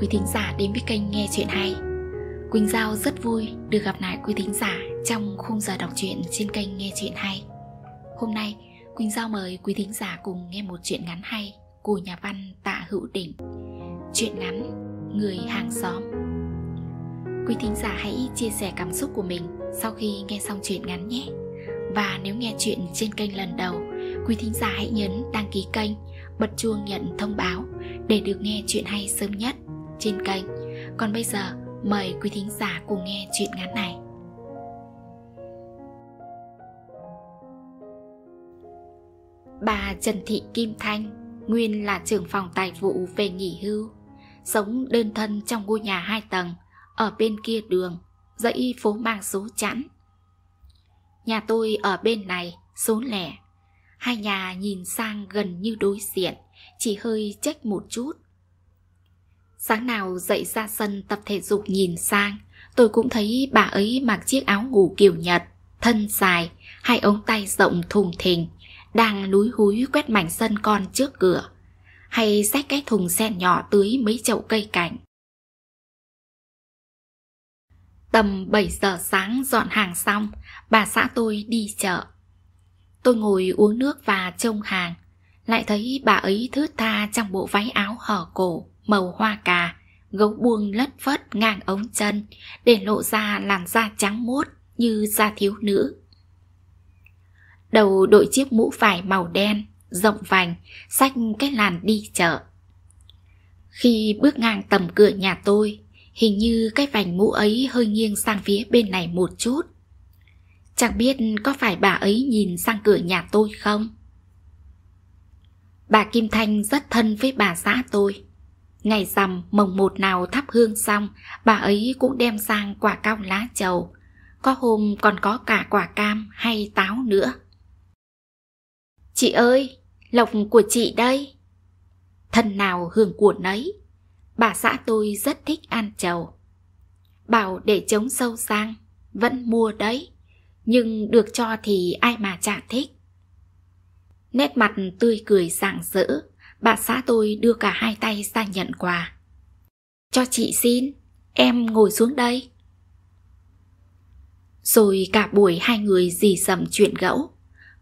quý thính giả đến với kênh Nghe Chuyện Hay Quỳnh Giao rất vui được gặp lại quý thính giả trong khung giờ đọc truyện trên kênh Nghe Chuyện Hay Hôm nay, Quỳnh Giao mời quý thính giả cùng nghe một chuyện ngắn hay của nhà văn Tạ Hữu Đỉnh Chuyện ngắn Người hàng xóm Quý thính giả hãy chia sẻ cảm xúc của mình sau khi nghe xong chuyện ngắn nhé Và nếu nghe chuyện trên kênh lần đầu, quý thính giả hãy nhấn đăng ký kênh bật chuông nhận thông báo để được nghe chuyện hay sớm nhất trên kênh còn bây giờ mời quý thính giả cùng nghe chuyện ngắn này bà Trần Thị Kim Thanh, nguyên là trưởng phòng tài vụ về nghỉ hưu, sống đơn thân trong ngôi nhà hai tầng ở bên kia đường, dãy phố mang số chẵn. Nhà tôi ở bên này, số lẻ. Hai nhà nhìn sang gần như đối diện, chỉ hơi trách một chút. Sáng nào dậy ra sân tập thể dục nhìn sang, tôi cũng thấy bà ấy mặc chiếc áo ngủ kiểu Nhật, thân dài, hai ống tay rộng thùng thình, đang lúi húi quét mảnh sân con trước cửa, hay xách cái thùng sen nhỏ tưới mấy chậu cây cảnh. Tầm 7 giờ sáng dọn hàng xong, bà xã tôi đi chợ. Tôi ngồi uống nước và trông hàng, lại thấy bà ấy thướt tha trong bộ váy áo hở cổ, màu hoa cà, gấu buông lất phất ngang ống chân để lộ ra làn da trắng mốt như da thiếu nữ. Đầu đội chiếc mũ vải màu đen, rộng vành, xách cái làn đi chợ. Khi bước ngang tầm cửa nhà tôi, hình như cái vành mũ ấy hơi nghiêng sang phía bên này một chút. Chẳng biết có phải bà ấy nhìn sang cửa nhà tôi không? Bà Kim Thanh rất thân với bà xã tôi. Ngày rằm mồng một nào thắp hương xong, bà ấy cũng đem sang quả cao lá trầu. Có hôm còn có cả quả cam hay táo nữa. Chị ơi, lộc của chị đây. Thân nào hưởng của nấy. Bà xã tôi rất thích ăn trầu. Bảo để chống sâu sang, vẫn mua đấy. Nhưng được cho thì ai mà chả thích. Nét mặt tươi cười rạng rỡ, Bà xã tôi đưa cả hai tay ra nhận quà. Cho chị xin, em ngồi xuống đây. Rồi cả buổi hai người dì dầm chuyện gẫu,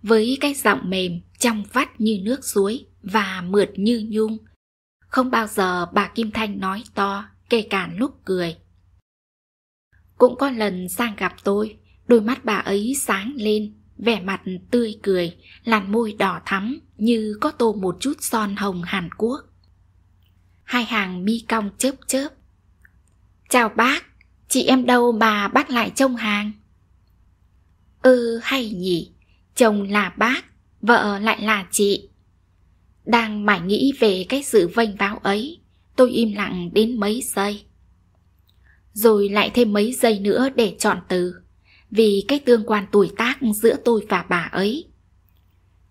với cái giọng mềm, trong vắt như nước suối và mượt như nhung. Không bao giờ bà Kim Thanh nói to, kể cả lúc cười. Cũng có lần sang gặp tôi, đôi mắt bà ấy sáng lên, vẻ mặt tươi cười, làn môi đỏ thắm, như có tô một chút son hồng Hàn Quốc. Hai hàng mi cong chớp chớp. Chào bác, chị em đâu mà bác lại trông hàng? Ừ hay nhỉ, chồng là bác, vợ lại là chị. Đang mải nghĩ về cái sự vênh váo ấy, tôi im lặng đến mấy giây. Rồi lại thêm mấy giây nữa để chọn từ, vì cái tương quan tuổi tác giữa tôi và bà ấy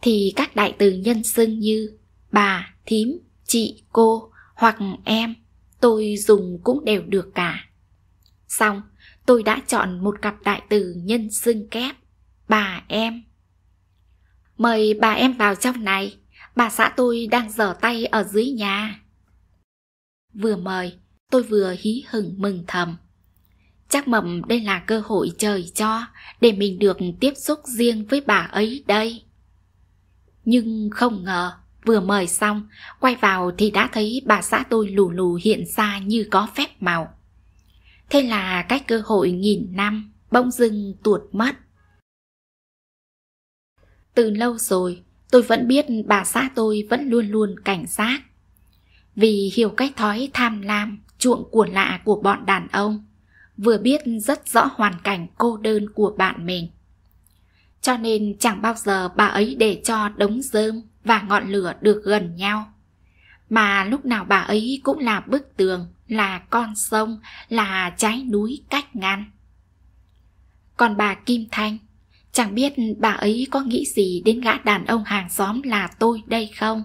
thì các đại từ nhân xưng như bà, thím, chị, cô hoặc em, tôi dùng cũng đều được cả. Xong, tôi đã chọn một cặp đại từ nhân xưng kép, bà em. Mời bà em vào trong này, bà xã tôi đang dở tay ở dưới nhà. Vừa mời, tôi vừa hí hửng mừng thầm. Chắc mầm đây là cơ hội trời cho để mình được tiếp xúc riêng với bà ấy đây. Nhưng không ngờ, vừa mời xong, quay vào thì đã thấy bà xã tôi lù lù hiện ra như có phép màu. Thế là cái cơ hội nghìn năm bỗng dưng tuột mất. Từ lâu rồi, tôi vẫn biết bà xã tôi vẫn luôn luôn cảnh giác. Vì hiểu cái thói tham lam, chuộng của lạ của bọn đàn ông, vừa biết rất rõ hoàn cảnh cô đơn của bạn mình cho nên chẳng bao giờ bà ấy để cho đống rơm và ngọn lửa được gần nhau. Mà lúc nào bà ấy cũng là bức tường, là con sông, là trái núi cách ngăn. Còn bà Kim Thanh, chẳng biết bà ấy có nghĩ gì đến gã đàn ông hàng xóm là tôi đây không?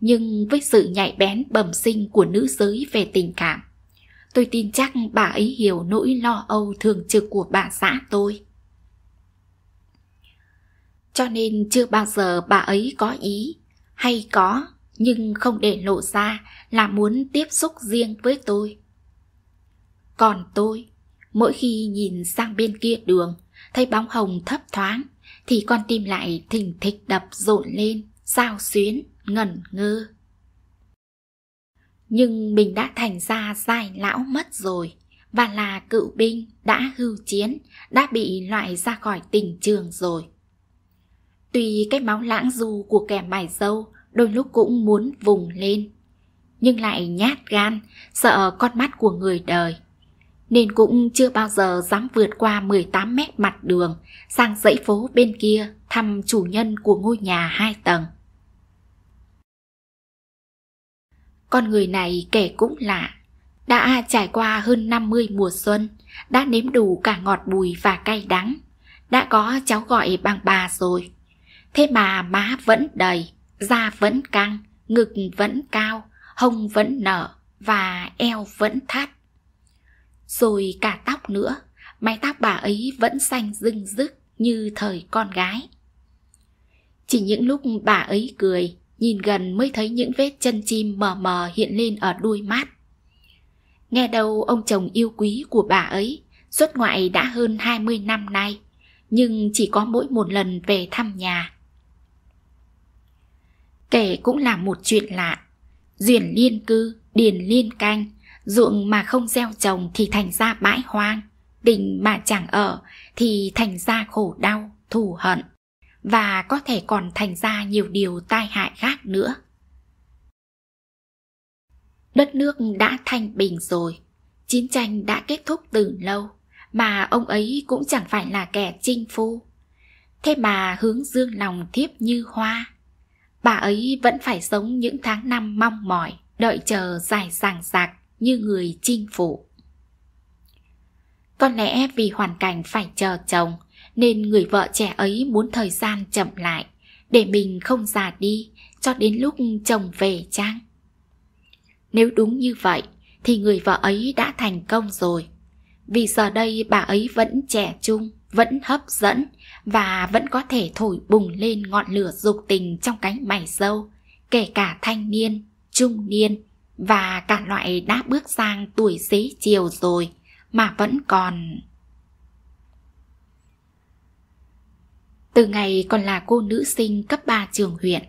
Nhưng với sự nhạy bén bẩm sinh của nữ giới về tình cảm, tôi tin chắc bà ấy hiểu nỗi lo âu thường trực của bà xã tôi cho nên chưa bao giờ bà ấy có ý hay có nhưng không để lộ ra là muốn tiếp xúc riêng với tôi còn tôi mỗi khi nhìn sang bên kia đường thấy bóng hồng thấp thoáng thì con tim lại thình thịch đập rộn lên sao xuyến ngẩn ngơ nhưng mình đã thành ra dài lão mất rồi và là cựu binh đã hưu chiến đã bị loại ra khỏi tình trường rồi Tuy cái máu lãng du của kẻ mải dâu đôi lúc cũng muốn vùng lên, nhưng lại nhát gan, sợ con mắt của người đời. Nên cũng chưa bao giờ dám vượt qua 18 mét mặt đường sang dãy phố bên kia thăm chủ nhân của ngôi nhà hai tầng. Con người này kẻ cũng lạ, đã trải qua hơn 50 mùa xuân, đã nếm đủ cả ngọt bùi và cay đắng, đã có cháu gọi bằng bà rồi. Thế mà má vẫn đầy, da vẫn căng, ngực vẫn cao, hông vẫn nở và eo vẫn thắt. Rồi cả tóc nữa, mái tóc bà ấy vẫn xanh rưng rức như thời con gái. Chỉ những lúc bà ấy cười, nhìn gần mới thấy những vết chân chim mờ mờ hiện lên ở đuôi mắt. Nghe đâu ông chồng yêu quý của bà ấy xuất ngoại đã hơn 20 năm nay, nhưng chỉ có mỗi một lần về thăm nhà kể cũng là một chuyện lạ. Duyển liên cư, điền liên canh, ruộng mà không gieo trồng thì thành ra bãi hoang, đình mà chẳng ở thì thành ra khổ đau, thù hận và có thể còn thành ra nhiều điều tai hại khác nữa. Đất nước đã thanh bình rồi, chiến tranh đã kết thúc từ lâu, mà ông ấy cũng chẳng phải là kẻ chinh phu. Thế mà hướng dương lòng thiếp như hoa, bà ấy vẫn phải sống những tháng năm mong mỏi, đợi chờ dài dằng sạc như người chinh phủ. Có lẽ vì hoàn cảnh phải chờ chồng, nên người vợ trẻ ấy muốn thời gian chậm lại, để mình không già đi cho đến lúc chồng về trang. Nếu đúng như vậy, thì người vợ ấy đã thành công rồi. Vì giờ đây bà ấy vẫn trẻ trung, vẫn hấp dẫn, và vẫn có thể thổi bùng lên ngọn lửa dục tình trong cánh mày dâu, kể cả thanh niên, trung niên và cả loại đã bước sang tuổi xế chiều rồi mà vẫn còn. Từ ngày còn là cô nữ sinh cấp 3 trường huyện,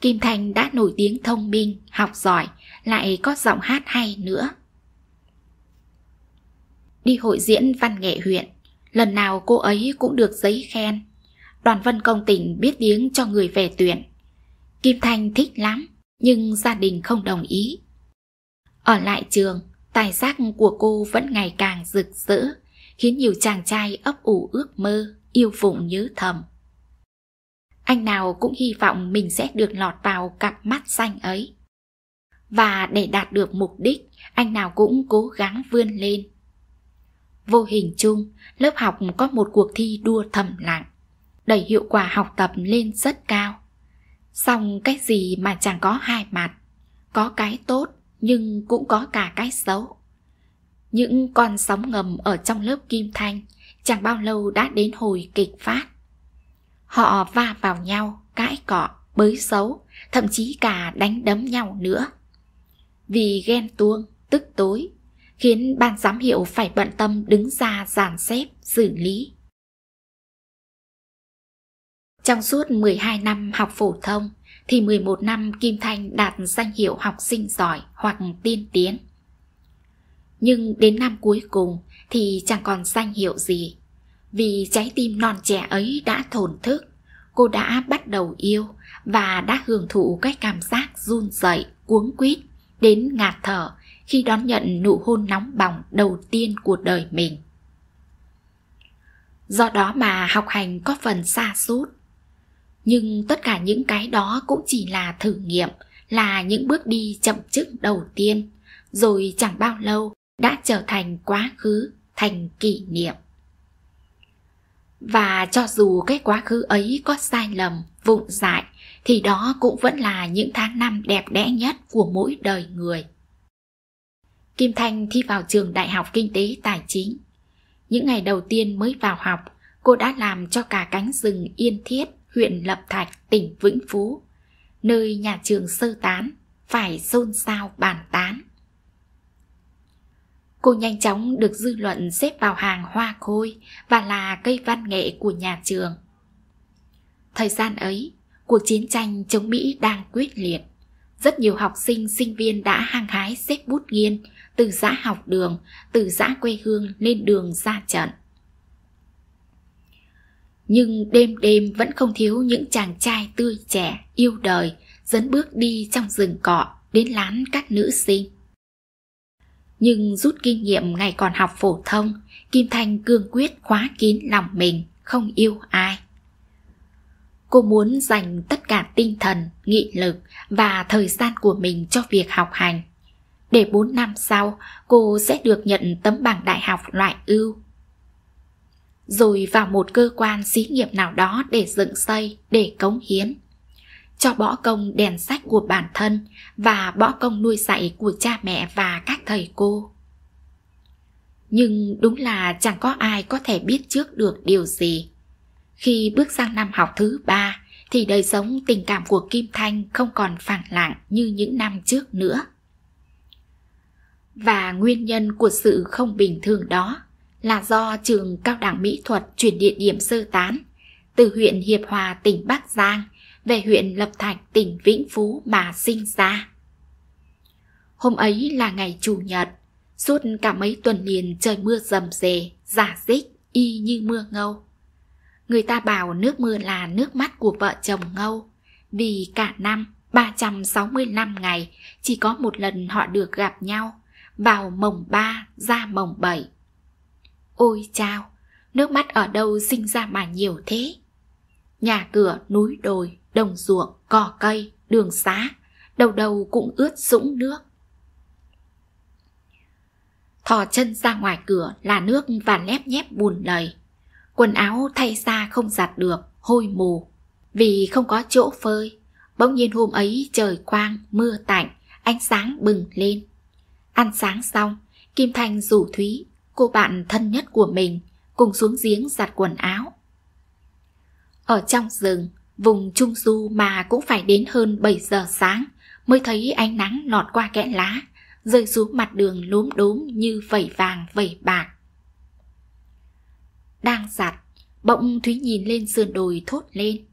Kim Thanh đã nổi tiếng thông minh, học giỏi, lại có giọng hát hay nữa. Đi hội diễn văn nghệ huyện, Lần nào cô ấy cũng được giấy khen. Đoàn Vân Công tỉnh biết tiếng cho người về tuyển. Kim Thanh thích lắm, nhưng gia đình không đồng ý. Ở lại trường, tài sắc của cô vẫn ngày càng rực rỡ, khiến nhiều chàng trai ấp ủ ước mơ, yêu phụng nhớ thầm. Anh nào cũng hy vọng mình sẽ được lọt vào cặp mắt xanh ấy. Và để đạt được mục đích, anh nào cũng cố gắng vươn lên. Vô hình chung, lớp học có một cuộc thi đua thầm lặng, đẩy hiệu quả học tập lên rất cao. Xong cái gì mà chẳng có hai mặt, có cái tốt nhưng cũng có cả cái xấu. Những con sóng ngầm ở trong lớp Kim Thanh chẳng bao lâu đã đến hồi kịch phát. Họ va vào nhau, cãi cọ, bới xấu, thậm chí cả đánh đấm nhau nữa. Vì ghen tuông, tức tối, khiến ban giám hiệu phải bận tâm đứng ra dàn xếp, xử lý. Trong suốt 12 năm học phổ thông, thì 11 năm Kim Thanh đạt danh hiệu học sinh giỏi hoặc tiên tiến. Nhưng đến năm cuối cùng thì chẳng còn danh hiệu gì, vì trái tim non trẻ ấy đã thổn thức, cô đã bắt đầu yêu và đã hưởng thụ cái cảm giác run rẩy, cuống quýt đến ngạt thở khi đón nhận nụ hôn nóng bỏng đầu tiên của đời mình. Do đó mà học hành có phần xa sút Nhưng tất cả những cái đó cũng chỉ là thử nghiệm, là những bước đi chậm chững đầu tiên, rồi chẳng bao lâu đã trở thành quá khứ, thành kỷ niệm. Và cho dù cái quá khứ ấy có sai lầm, vụng dại, thì đó cũng vẫn là những tháng năm đẹp đẽ nhất của mỗi đời người. Kim Thanh thi vào trường Đại học Kinh tế Tài chính. Những ngày đầu tiên mới vào học, cô đã làm cho cả cánh rừng Yên Thiết, huyện Lập Thạch, tỉnh Vĩnh Phú, nơi nhà trường sơ tán, phải xôn xao bàn tán. Cô nhanh chóng được dư luận xếp vào hàng hoa khôi và là cây văn nghệ của nhà trường. Thời gian ấy, cuộc chiến tranh chống Mỹ đang quyết liệt. Rất nhiều học sinh, sinh viên đã hăng hái xếp bút nghiên từ giã học đường, từ giã quê hương lên đường ra trận. Nhưng đêm đêm vẫn không thiếu những chàng trai tươi trẻ, yêu đời, dẫn bước đi trong rừng cọ đến lán các nữ sinh. Nhưng rút kinh nghiệm ngày còn học phổ thông, Kim Thanh cương quyết khóa kín lòng mình, không yêu ai. Cô muốn dành tất cả tinh thần, nghị lực và thời gian của mình cho việc học hành để 4 năm sau cô sẽ được nhận tấm bằng đại học loại ưu. Rồi vào một cơ quan xí nghiệp nào đó để dựng xây, để cống hiến. Cho bỏ công đèn sách của bản thân và bỏ công nuôi dạy của cha mẹ và các thầy cô. Nhưng đúng là chẳng có ai có thể biết trước được điều gì. Khi bước sang năm học thứ ba, thì đời sống tình cảm của Kim Thanh không còn phẳng lặng như những năm trước nữa và nguyên nhân của sự không bình thường đó là do trường cao đẳng mỹ thuật chuyển địa điểm sơ tán từ huyện Hiệp Hòa tỉnh Bắc Giang về huyện Lập Thạch tỉnh Vĩnh Phú mà sinh ra. Hôm ấy là ngày Chủ nhật, suốt cả mấy tuần liền trời mưa rầm rề, giả dích, y như mưa ngâu. Người ta bảo nước mưa là nước mắt của vợ chồng ngâu, vì cả năm 365 ngày chỉ có một lần họ được gặp nhau – vào mồng ba ra mồng bảy ôi chao nước mắt ở đâu sinh ra mà nhiều thế nhà cửa núi đồi đồng ruộng cỏ cây đường xá đầu đầu cũng ướt sũng nước thò chân ra ngoài cửa là nước và lép nhép bùn lầy quần áo thay ra không giặt được hôi mù vì không có chỗ phơi bỗng nhiên hôm ấy trời quang mưa tạnh ánh sáng bừng lên Ăn sáng xong, Kim Thanh rủ Thúy, cô bạn thân nhất của mình, cùng xuống giếng giặt quần áo. Ở trong rừng, vùng Trung Du mà cũng phải đến hơn 7 giờ sáng mới thấy ánh nắng lọt qua kẽ lá, rơi xuống mặt đường lốm đốm như vẩy vàng vẩy bạc. Đang giặt, bỗng Thúy nhìn lên sườn đồi thốt lên.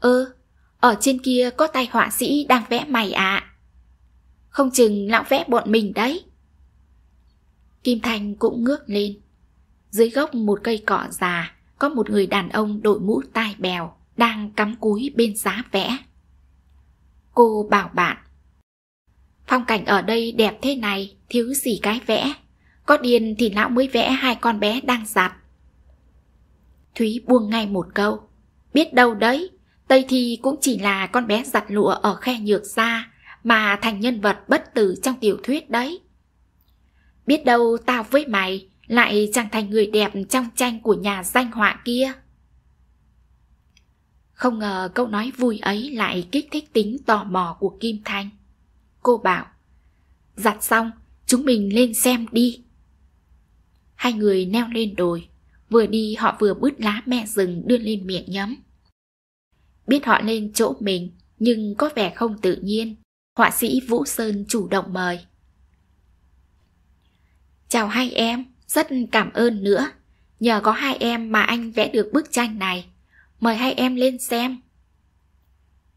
Ơ, ờ, ở trên kia có tay họa sĩ đang vẽ mày ạ. À không chừng lão vẽ bọn mình đấy. Kim Thanh cũng ngước lên. Dưới gốc một cây cọ già, có một người đàn ông đội mũ tai bèo đang cắm cúi bên giá vẽ. Cô bảo bạn Phong cảnh ở đây đẹp thế này, thiếu gì cái vẽ. Có điên thì lão mới vẽ hai con bé đang giặt. Thúy buông ngay một câu. Biết đâu đấy, Tây Thi cũng chỉ là con bé giặt lụa ở khe nhược ra, mà thành nhân vật bất tử trong tiểu thuyết đấy. Biết đâu tao với mày lại chẳng thành người đẹp trong tranh của nhà danh họa kia. Không ngờ câu nói vui ấy lại kích thích tính tò mò của Kim Thanh. Cô bảo, giặt xong, chúng mình lên xem đi. Hai người leo lên đồi, vừa đi họ vừa bứt lá me rừng đưa lên miệng nhấm. Biết họ lên chỗ mình, nhưng có vẻ không tự nhiên họa sĩ Vũ Sơn chủ động mời. Chào hai em, rất cảm ơn nữa. Nhờ có hai em mà anh vẽ được bức tranh này. Mời hai em lên xem.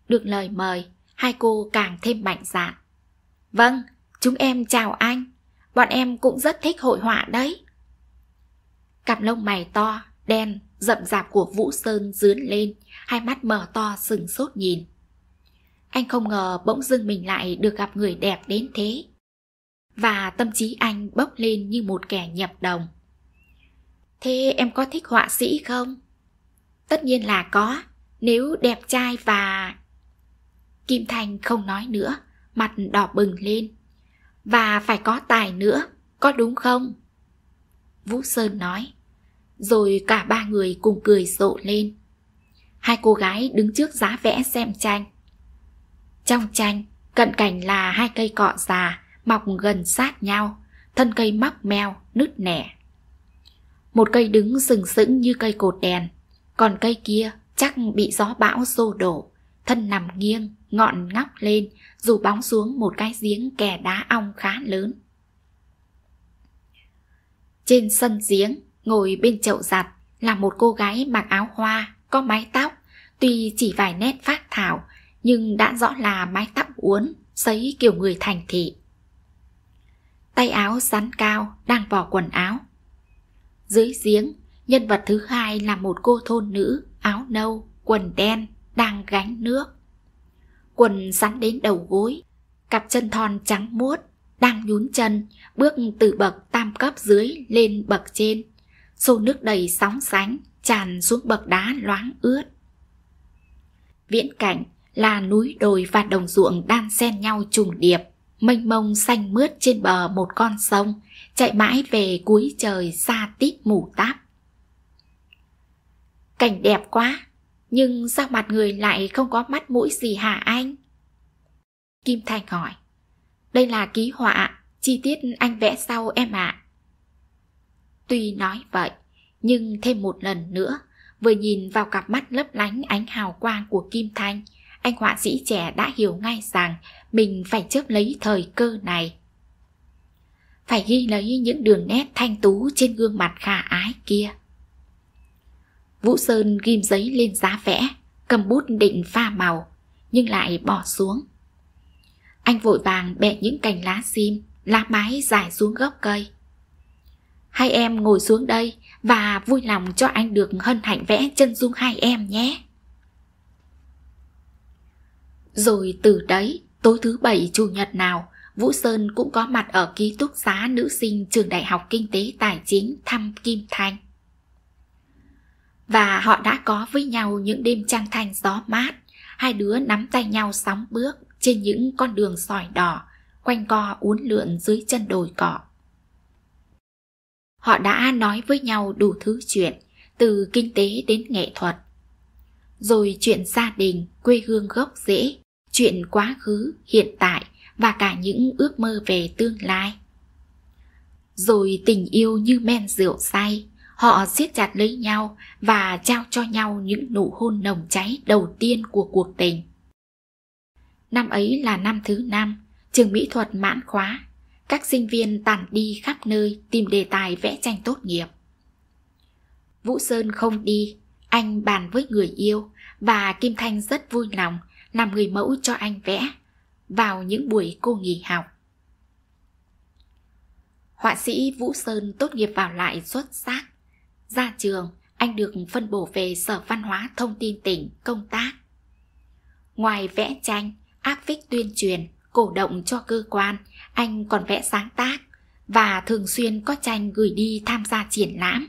Được lời mời, hai cô càng thêm mạnh dạn. Vâng, chúng em chào anh. Bọn em cũng rất thích hội họa đấy. Cặp lông mày to, đen, rậm rạp của Vũ Sơn dướn lên, hai mắt mở to sừng sốt nhìn. Anh không ngờ bỗng dưng mình lại được gặp người đẹp đến thế. Và tâm trí anh bốc lên như một kẻ nhập đồng. Thế em có thích họa sĩ không? Tất nhiên là có, nếu đẹp trai và... Kim Thành không nói nữa, mặt đỏ bừng lên. Và phải có tài nữa, có đúng không? Vũ Sơn nói. Rồi cả ba người cùng cười rộ lên. Hai cô gái đứng trước giá vẽ xem tranh. Trong tranh, cận cảnh là hai cây cọ già mọc gần sát nhau, thân cây móc meo, nứt nẻ. Một cây đứng sừng sững như cây cột đèn, còn cây kia chắc bị gió bão xô đổ, thân nằm nghiêng, ngọn ngóc lên, dù bóng xuống một cái giếng kè đá ong khá lớn. Trên sân giếng, ngồi bên chậu giặt là một cô gái mặc áo hoa, có mái tóc, tuy chỉ vài nét phát thảo nhưng đã rõ là mái tóc uốn, sấy kiểu người thành thị. Tay áo rắn cao đang vỏ quần áo. Dưới giếng, nhân vật thứ hai là một cô thôn nữ, áo nâu, quần đen, đang gánh nước. Quần rắn đến đầu gối, cặp chân thon trắng muốt, đang nhún chân, bước từ bậc tam cấp dưới lên bậc trên. Xô nước đầy sóng sánh, tràn xuống bậc đá loáng ướt. Viễn cảnh là núi đồi và đồng ruộng đan xen nhau trùng điệp, mênh mông xanh mướt trên bờ một con sông, chạy mãi về cuối trời xa tít mù táp. Cảnh đẹp quá, nhưng sao mặt người lại không có mắt mũi gì hả anh? Kim Thành hỏi. Đây là ký họa, chi tiết anh vẽ sau em ạ. À. Tuy nói vậy, nhưng thêm một lần nữa, vừa nhìn vào cặp mắt lấp lánh ánh hào quang của Kim Thanh, anh họa sĩ trẻ đã hiểu ngay rằng mình phải chớp lấy thời cơ này. Phải ghi lấy những đường nét thanh tú trên gương mặt khả ái kia. Vũ Sơn ghim giấy lên giá vẽ, cầm bút định pha màu, nhưng lại bỏ xuống. Anh vội vàng bẻ những cành lá sim, lá mái dài xuống gốc cây. Hai em ngồi xuống đây và vui lòng cho anh được hân hạnh vẽ chân dung hai em nhé. Rồi từ đấy, tối thứ bảy chủ nhật nào, Vũ Sơn cũng có mặt ở ký túc xá nữ sinh trường Đại học Kinh tế Tài chính thăm Kim Thanh Và họ đã có với nhau những đêm trăng thanh gió mát, hai đứa nắm tay nhau sóng bước trên những con đường sỏi đỏ, quanh co uốn lượn dưới chân đồi cỏ. Họ đã nói với nhau đủ thứ chuyện, từ kinh tế đến nghệ thuật. Rồi chuyện gia đình, quê hương gốc rễ, chuyện quá khứ, hiện tại và cả những ước mơ về tương lai. Rồi tình yêu như men rượu say, họ siết chặt lấy nhau và trao cho nhau những nụ hôn nồng cháy đầu tiên của cuộc tình. Năm ấy là năm thứ năm, trường mỹ thuật mãn khóa, các sinh viên tản đi khắp nơi tìm đề tài vẽ tranh tốt nghiệp. Vũ Sơn không đi, anh bàn với người yêu và Kim Thanh rất vui lòng làm người mẫu cho anh vẽ vào những buổi cô nghỉ học. Họa sĩ Vũ Sơn tốt nghiệp vào lại xuất sắc. Ra trường, anh được phân bổ về Sở Văn hóa Thông tin tỉnh công tác. Ngoài vẽ tranh, áp phích tuyên truyền, cổ động cho cơ quan, anh còn vẽ sáng tác và thường xuyên có tranh gửi đi tham gia triển lãm.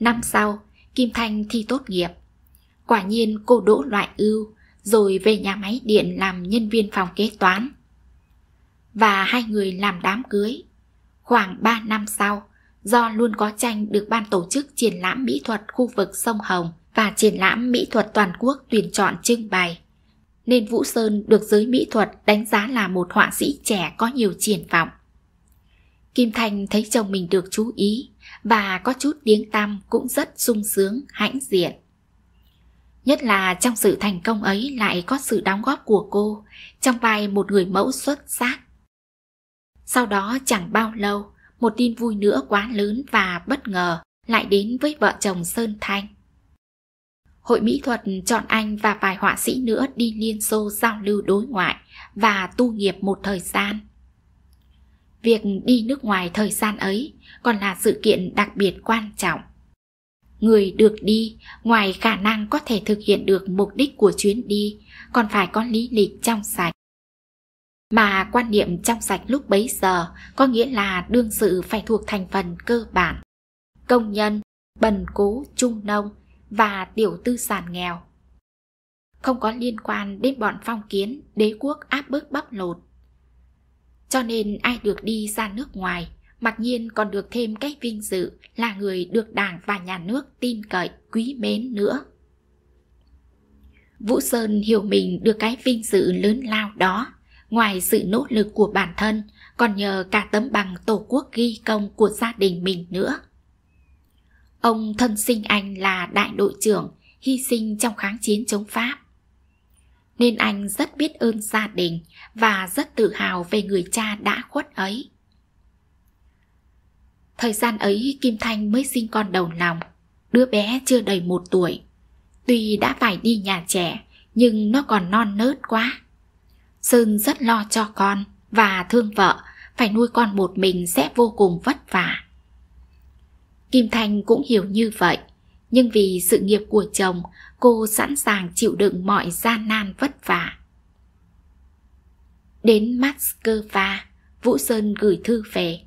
Năm sau, Kim Thanh thi tốt nghiệp, Quả nhiên cô đỗ loại ưu, rồi về nhà máy điện làm nhân viên phòng kế toán. Và hai người làm đám cưới. Khoảng ba năm sau, do luôn có tranh được ban tổ chức triển lãm mỹ thuật khu vực sông Hồng và triển lãm mỹ thuật toàn quốc tuyển chọn trưng bày. Nên Vũ Sơn được giới mỹ thuật đánh giá là một họa sĩ trẻ có nhiều triển vọng. Kim Thanh thấy chồng mình được chú ý và có chút tiếng tăm cũng rất sung sướng, hãnh diện. Nhất là trong sự thành công ấy lại có sự đóng góp của cô trong vai một người mẫu xuất sắc. Sau đó chẳng bao lâu, một tin vui nữa quá lớn và bất ngờ lại đến với vợ chồng Sơn Thanh. Hội mỹ thuật chọn anh và vài họa sĩ nữa đi Liên Xô giao lưu đối ngoại và tu nghiệp một thời gian. Việc đi nước ngoài thời gian ấy còn là sự kiện đặc biệt quan trọng người được đi ngoài khả năng có thể thực hiện được mục đích của chuyến đi còn phải có lý lịch trong sạch mà quan niệm trong sạch lúc bấy giờ có nghĩa là đương sự phải thuộc thành phần cơ bản công nhân bần cố trung nông và tiểu tư sản nghèo không có liên quan đến bọn phong kiến đế quốc áp bức bóc lột cho nên ai được đi ra nước ngoài Mặc nhiên còn được thêm cái vinh dự là người được đảng và nhà nước tin cậy, quý mến nữa. Vũ Sơn hiểu mình được cái vinh dự lớn lao đó, ngoài sự nỗ lực của bản thân, còn nhờ cả tấm bằng tổ quốc ghi công của gia đình mình nữa. Ông thân sinh anh là đại đội trưởng, hy sinh trong kháng chiến chống Pháp. Nên anh rất biết ơn gia đình và rất tự hào về người cha đã khuất ấy. Thời gian ấy Kim Thanh mới sinh con đầu lòng Đứa bé chưa đầy một tuổi Tuy đã phải đi nhà trẻ Nhưng nó còn non nớt quá Sơn rất lo cho con Và thương vợ Phải nuôi con một mình sẽ vô cùng vất vả Kim Thanh cũng hiểu như vậy Nhưng vì sự nghiệp của chồng Cô sẵn sàng chịu đựng mọi gian nan vất vả Đến Moscow Vũ Sơn gửi thư về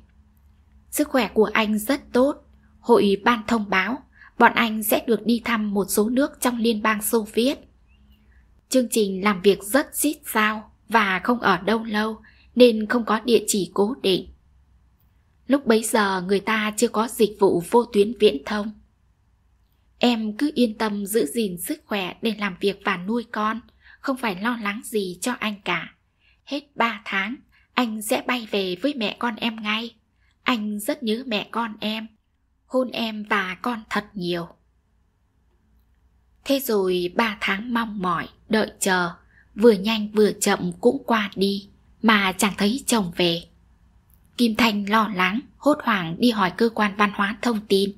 Sức khỏe của anh rất tốt. Hội ban thông báo bọn anh sẽ được đi thăm một số nước trong liên bang Xô Viết. Chương trình làm việc rất xít sao và không ở đâu lâu nên không có địa chỉ cố định. Lúc bấy giờ người ta chưa có dịch vụ vô tuyến viễn thông. Em cứ yên tâm giữ gìn sức khỏe để làm việc và nuôi con, không phải lo lắng gì cho anh cả. Hết ba tháng, anh sẽ bay về với mẹ con em ngay anh rất nhớ mẹ con em hôn em và con thật nhiều thế rồi ba tháng mong mỏi đợi chờ vừa nhanh vừa chậm cũng qua đi mà chẳng thấy chồng về kim thanh lo lắng hốt hoảng đi hỏi cơ quan văn hóa thông tin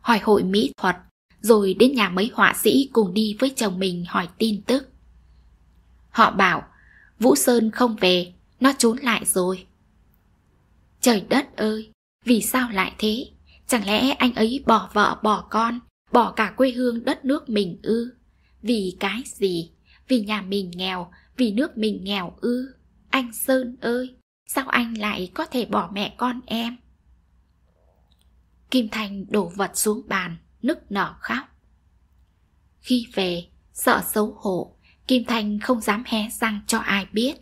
hỏi hội mỹ thuật rồi đến nhà mấy họa sĩ cùng đi với chồng mình hỏi tin tức họ bảo vũ sơn không về nó trốn lại rồi Trời đất ơi, vì sao lại thế? Chẳng lẽ anh ấy bỏ vợ bỏ con, bỏ cả quê hương đất nước mình ư? Vì cái gì? Vì nhà mình nghèo, vì nước mình nghèo ư? Anh Sơn ơi, sao anh lại có thể bỏ mẹ con em? Kim Thành đổ vật xuống bàn, nức nở khóc. Khi về, sợ xấu hổ, Kim Thành không dám hé răng cho ai biết,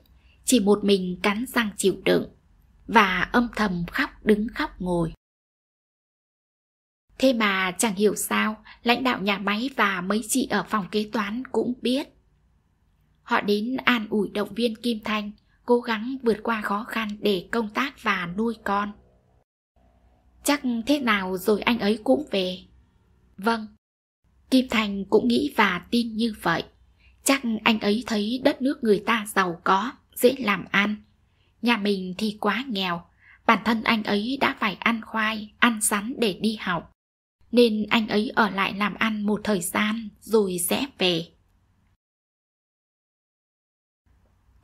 chỉ một mình cắn răng chịu đựng và âm thầm khóc đứng khóc ngồi. Thế mà chẳng hiểu sao, lãnh đạo nhà máy và mấy chị ở phòng kế toán cũng biết. Họ đến an ủi động viên Kim Thanh, cố gắng vượt qua khó khăn để công tác và nuôi con. Chắc thế nào rồi anh ấy cũng về. Vâng, Kim Thanh cũng nghĩ và tin như vậy. Chắc anh ấy thấy đất nước người ta giàu có, dễ làm ăn, Nhà mình thì quá nghèo, bản thân anh ấy đã phải ăn khoai, ăn sắn để đi học. Nên anh ấy ở lại làm ăn một thời gian rồi sẽ về.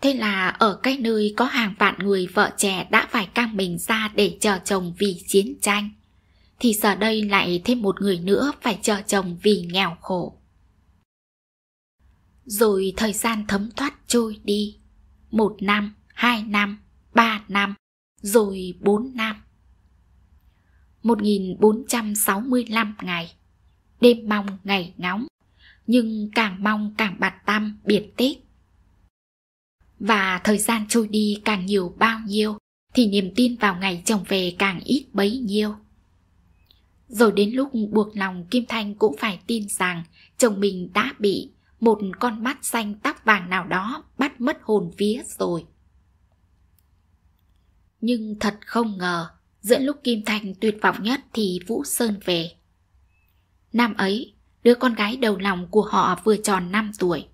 Thế là ở cái nơi có hàng vạn người vợ trẻ đã phải căng mình ra để chờ chồng vì chiến tranh Thì giờ đây lại thêm một người nữa phải chờ chồng vì nghèo khổ Rồi thời gian thấm thoát trôi đi Một năm, hai năm, 3 năm, rồi 4 năm. 1465 ngày, đêm mong ngày ngóng, nhưng càng mong càng bạt tâm biệt tết. Và thời gian trôi đi càng nhiều bao nhiêu thì niềm tin vào ngày chồng về càng ít bấy nhiêu. Rồi đến lúc buộc lòng Kim Thanh cũng phải tin rằng chồng mình đã bị một con mắt xanh tóc vàng nào đó bắt mất hồn vía rồi. Nhưng thật không ngờ, giữa lúc Kim Thành tuyệt vọng nhất thì Vũ Sơn về. Năm ấy, đứa con gái đầu lòng của họ vừa tròn 5 tuổi.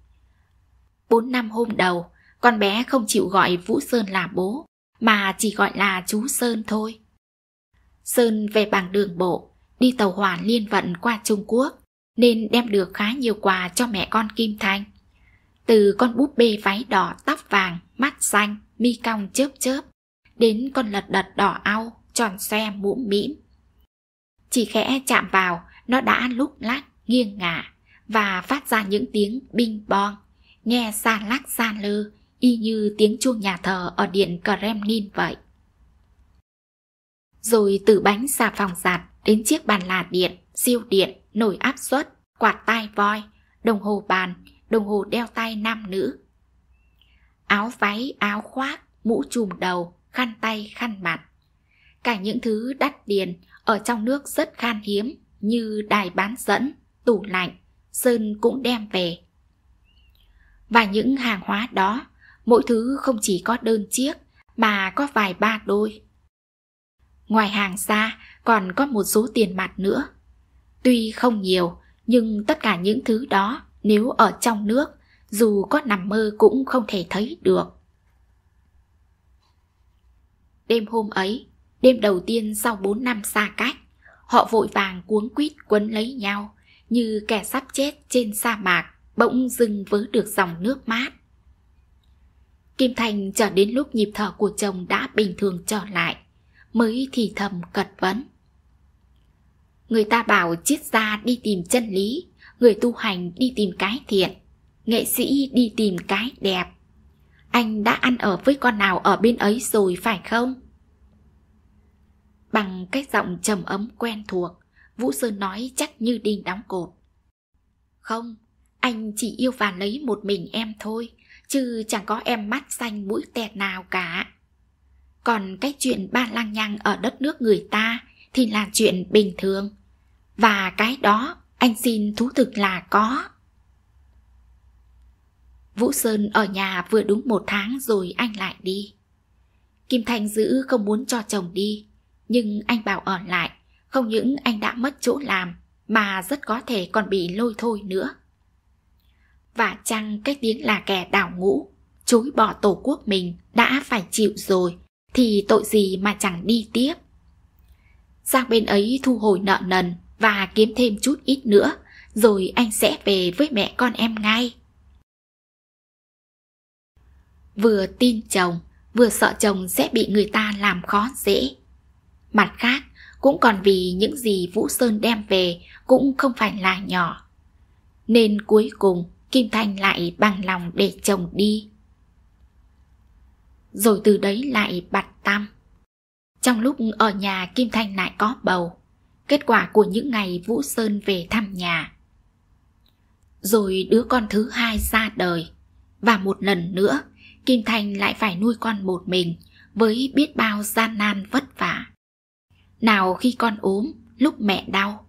4 năm hôm đầu, con bé không chịu gọi Vũ Sơn là bố, mà chỉ gọi là chú Sơn thôi. Sơn về bằng đường bộ, đi tàu hỏa liên vận qua Trung Quốc, nên đem được khá nhiều quà cho mẹ con Kim thanh Từ con búp bê váy đỏ, tóc vàng, mắt xanh, mi cong chớp chớp, đến con lật đật đỏ au, tròn xe mũm mĩm. Chỉ khẽ chạm vào, nó đã lúc lát nghiêng ngả và phát ra những tiếng binh bong, nghe xa lắc xa lơ y như tiếng chuông nhà thờ ở điện Kremlin vậy. Rồi từ bánh xà phòng giặt đến chiếc bàn là điện, siêu điện, nổi áp suất, quạt tai voi, đồng hồ bàn, đồng hồ đeo tay nam nữ. Áo váy, áo khoác, mũ trùm đầu, khăn tay, khăn mặt. Cả những thứ đắt tiền ở trong nước rất khan hiếm như đài bán dẫn, tủ lạnh, Sơn cũng đem về. Và những hàng hóa đó, mỗi thứ không chỉ có đơn chiếc mà có vài ba đôi. Ngoài hàng ra còn có một số tiền mặt nữa. Tuy không nhiều, nhưng tất cả những thứ đó nếu ở trong nước, dù có nằm mơ cũng không thể thấy được. Đêm hôm ấy, đêm đầu tiên sau 4 năm xa cách, họ vội vàng cuống quýt quấn lấy nhau như kẻ sắp chết trên sa mạc bỗng dưng vớ được dòng nước mát. Kim Thành chờ đến lúc nhịp thở của chồng đã bình thường trở lại, mới thì thầm cật vấn. Người ta bảo triết gia đi tìm chân lý, người tu hành đi tìm cái thiện, nghệ sĩ đi tìm cái đẹp, anh đã ăn ở với con nào ở bên ấy rồi phải không? Bằng cái giọng trầm ấm quen thuộc, Vũ Sơn nói chắc như đinh đóng cột. Không, anh chỉ yêu và lấy một mình em thôi, chứ chẳng có em mắt xanh mũi tẹt nào cả. Còn cái chuyện ba lang nhang ở đất nước người ta thì là chuyện bình thường. Và cái đó anh xin thú thực là có. Vũ Sơn ở nhà vừa đúng một tháng rồi anh lại đi. Kim Thanh giữ không muốn cho chồng đi, nhưng anh bảo ở lại, không những anh đã mất chỗ làm mà rất có thể còn bị lôi thôi nữa. Và chăng cái tiếng là kẻ đảo ngũ, chối bỏ tổ quốc mình đã phải chịu rồi, thì tội gì mà chẳng đi tiếp. Sang bên ấy thu hồi nợ nần và kiếm thêm chút ít nữa, rồi anh sẽ về với mẹ con em ngay vừa tin chồng, vừa sợ chồng sẽ bị người ta làm khó dễ. Mặt khác, cũng còn vì những gì Vũ Sơn đem về cũng không phải là nhỏ. Nên cuối cùng Kim Thanh lại bằng lòng để chồng đi. Rồi từ đấy lại bặt tăm. Trong lúc ở nhà Kim Thanh lại có bầu, kết quả của những ngày Vũ Sơn về thăm nhà. Rồi đứa con thứ hai ra đời, và một lần nữa Kim Thành lại phải nuôi con một mình với biết bao gian nan vất vả. Nào khi con ốm, lúc mẹ đau,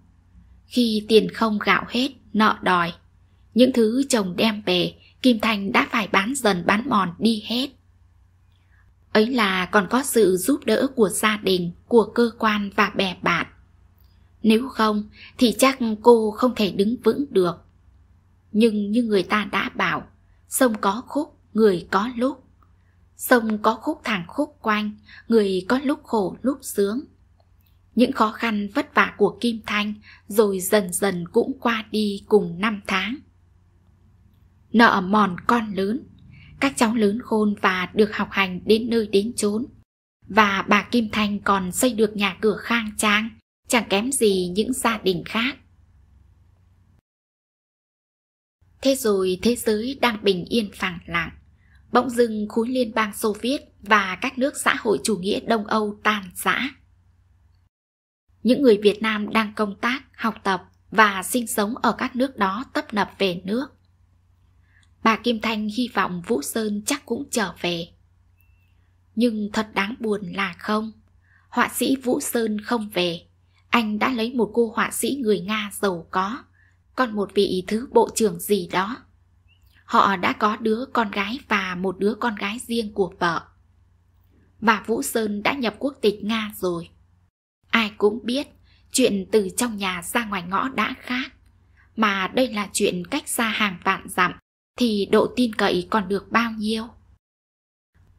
khi tiền không gạo hết, nợ đòi, những thứ chồng đem về, Kim Thành đã phải bán dần bán mòn đi hết. Ấy là còn có sự giúp đỡ của gia đình, của cơ quan và bè bạn. Nếu không thì chắc cô không thể đứng vững được. Nhưng như người ta đã bảo, sông có khúc người có lúc sông có khúc thẳng khúc quanh người có lúc khổ lúc sướng những khó khăn vất vả của kim thanh rồi dần dần cũng qua đi cùng năm tháng nợ mòn con lớn các cháu lớn khôn và được học hành đến nơi đến chốn và bà kim thanh còn xây được nhà cửa khang trang chẳng kém gì những gia đình khác thế rồi thế giới đang bình yên phẳng lặng Bỗng dưng khối liên bang Xô Viết và các nước xã hội chủ nghĩa Đông Âu tan rã. Những người Việt Nam đang công tác, học tập và sinh sống ở các nước đó tấp nập về nước. Bà Kim Thanh hy vọng Vũ Sơn chắc cũng trở về. Nhưng thật đáng buồn là không. Họa sĩ Vũ Sơn không về. Anh đã lấy một cô họa sĩ người Nga giàu có, còn một vị thứ bộ trưởng gì đó họ đã có đứa con gái và một đứa con gái riêng của vợ. và Vũ Sơn đã nhập quốc tịch Nga rồi. Ai cũng biết, chuyện từ trong nhà ra ngoài ngõ đã khác. Mà đây là chuyện cách xa hàng vạn dặm, thì độ tin cậy còn được bao nhiêu?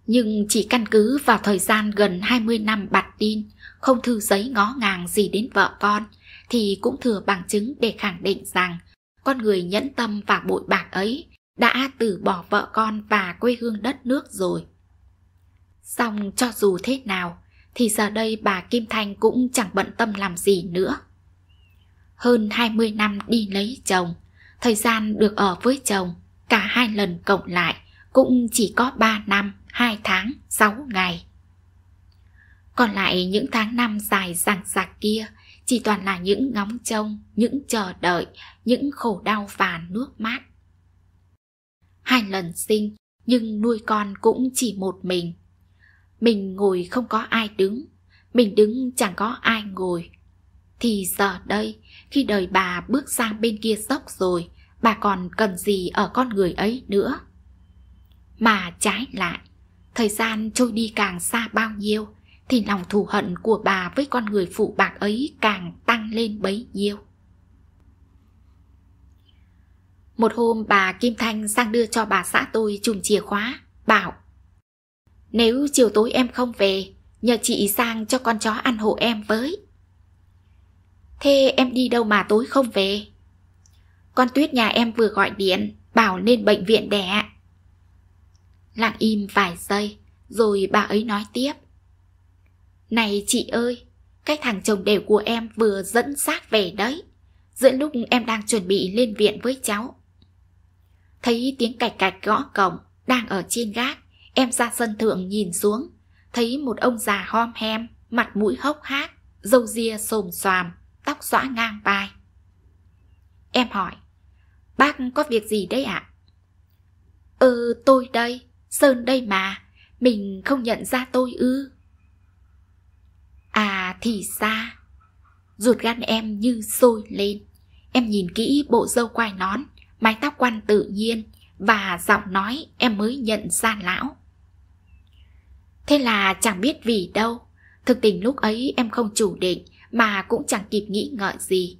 Nhưng chỉ căn cứ vào thời gian gần 20 năm bạt tin, không thư giấy ngó ngàng gì đến vợ con, thì cũng thừa bằng chứng để khẳng định rằng con người nhẫn tâm và bội bạc ấy đã từ bỏ vợ con và quê hương đất nước rồi. Song cho dù thế nào, thì giờ đây bà Kim Thanh cũng chẳng bận tâm làm gì nữa. Hơn 20 năm đi lấy chồng, thời gian được ở với chồng, cả hai lần cộng lại cũng chỉ có 3 năm, 2 tháng, 6 ngày. Còn lại những tháng năm dài dằng dạc kia chỉ toàn là những ngóng trông, những chờ đợi, những khổ đau và nước mắt hai lần sinh nhưng nuôi con cũng chỉ một mình mình ngồi không có ai đứng mình đứng chẳng có ai ngồi thì giờ đây khi đời bà bước sang bên kia dốc rồi bà còn cần gì ở con người ấy nữa mà trái lại thời gian trôi đi càng xa bao nhiêu thì lòng thù hận của bà với con người phụ bạc ấy càng tăng lên bấy nhiêu một hôm bà Kim Thanh sang đưa cho bà xã tôi chùm chìa khóa, bảo Nếu chiều tối em không về, nhờ chị sang cho con chó ăn hộ em với. Thế em đi đâu mà tối không về? Con Tuyết nhà em vừa gọi điện, bảo nên bệnh viện đẻ. Lặng im vài giây, rồi bà ấy nói tiếp. Này chị ơi, cái thằng chồng đều của em vừa dẫn xác về đấy. Giữa lúc em đang chuẩn bị lên viện với cháu, thấy tiếng cạch cạch gõ cổng, đang ở trên gác, em ra sân thượng nhìn xuống, thấy một ông già hom hem, mặt mũi hốc hác, râu ria xồm xoàm, tóc xõa ngang vai. Em hỏi, bác có việc gì đấy ạ? À? Ừ, tôi đây, Sơn đây mà, mình không nhận ra tôi ư. À thì xa, ruột gan em như sôi lên, em nhìn kỹ bộ râu quai nón, mái tóc quăn tự nhiên và giọng nói em mới nhận ra lão. Thế là chẳng biết vì đâu, thực tình lúc ấy em không chủ định mà cũng chẳng kịp nghĩ ngợi gì.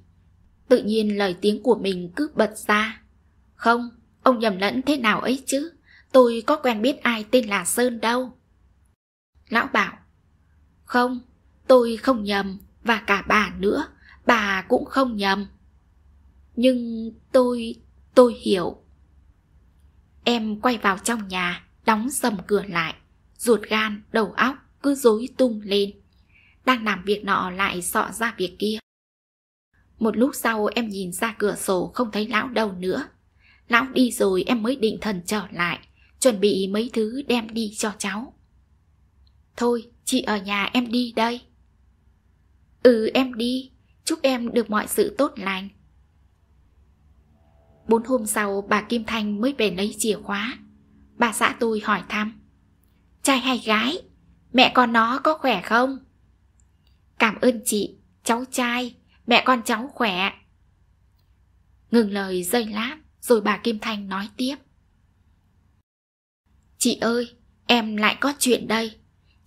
Tự nhiên lời tiếng của mình cứ bật ra. Không, ông nhầm lẫn thế nào ấy chứ, tôi có quen biết ai tên là Sơn đâu. Lão bảo, không, tôi không nhầm và cả bà nữa, bà cũng không nhầm. Nhưng tôi tôi hiểu. Em quay vào trong nhà, đóng sầm cửa lại, ruột gan, đầu óc cứ rối tung lên. Đang làm việc nọ lại sọ ra việc kia. Một lúc sau em nhìn ra cửa sổ không thấy lão đâu nữa. Lão đi rồi em mới định thần trở lại, chuẩn bị mấy thứ đem đi cho cháu. Thôi, chị ở nhà em đi đây. Ừ em đi, chúc em được mọi sự tốt lành. Bốn hôm sau bà Kim Thanh mới về lấy chìa khóa Bà xã tôi hỏi thăm Trai hay gái? Mẹ con nó có khỏe không? Cảm ơn chị, cháu trai, mẹ con cháu khỏe Ngừng lời giây lát rồi bà Kim Thanh nói tiếp Chị ơi, em lại có chuyện đây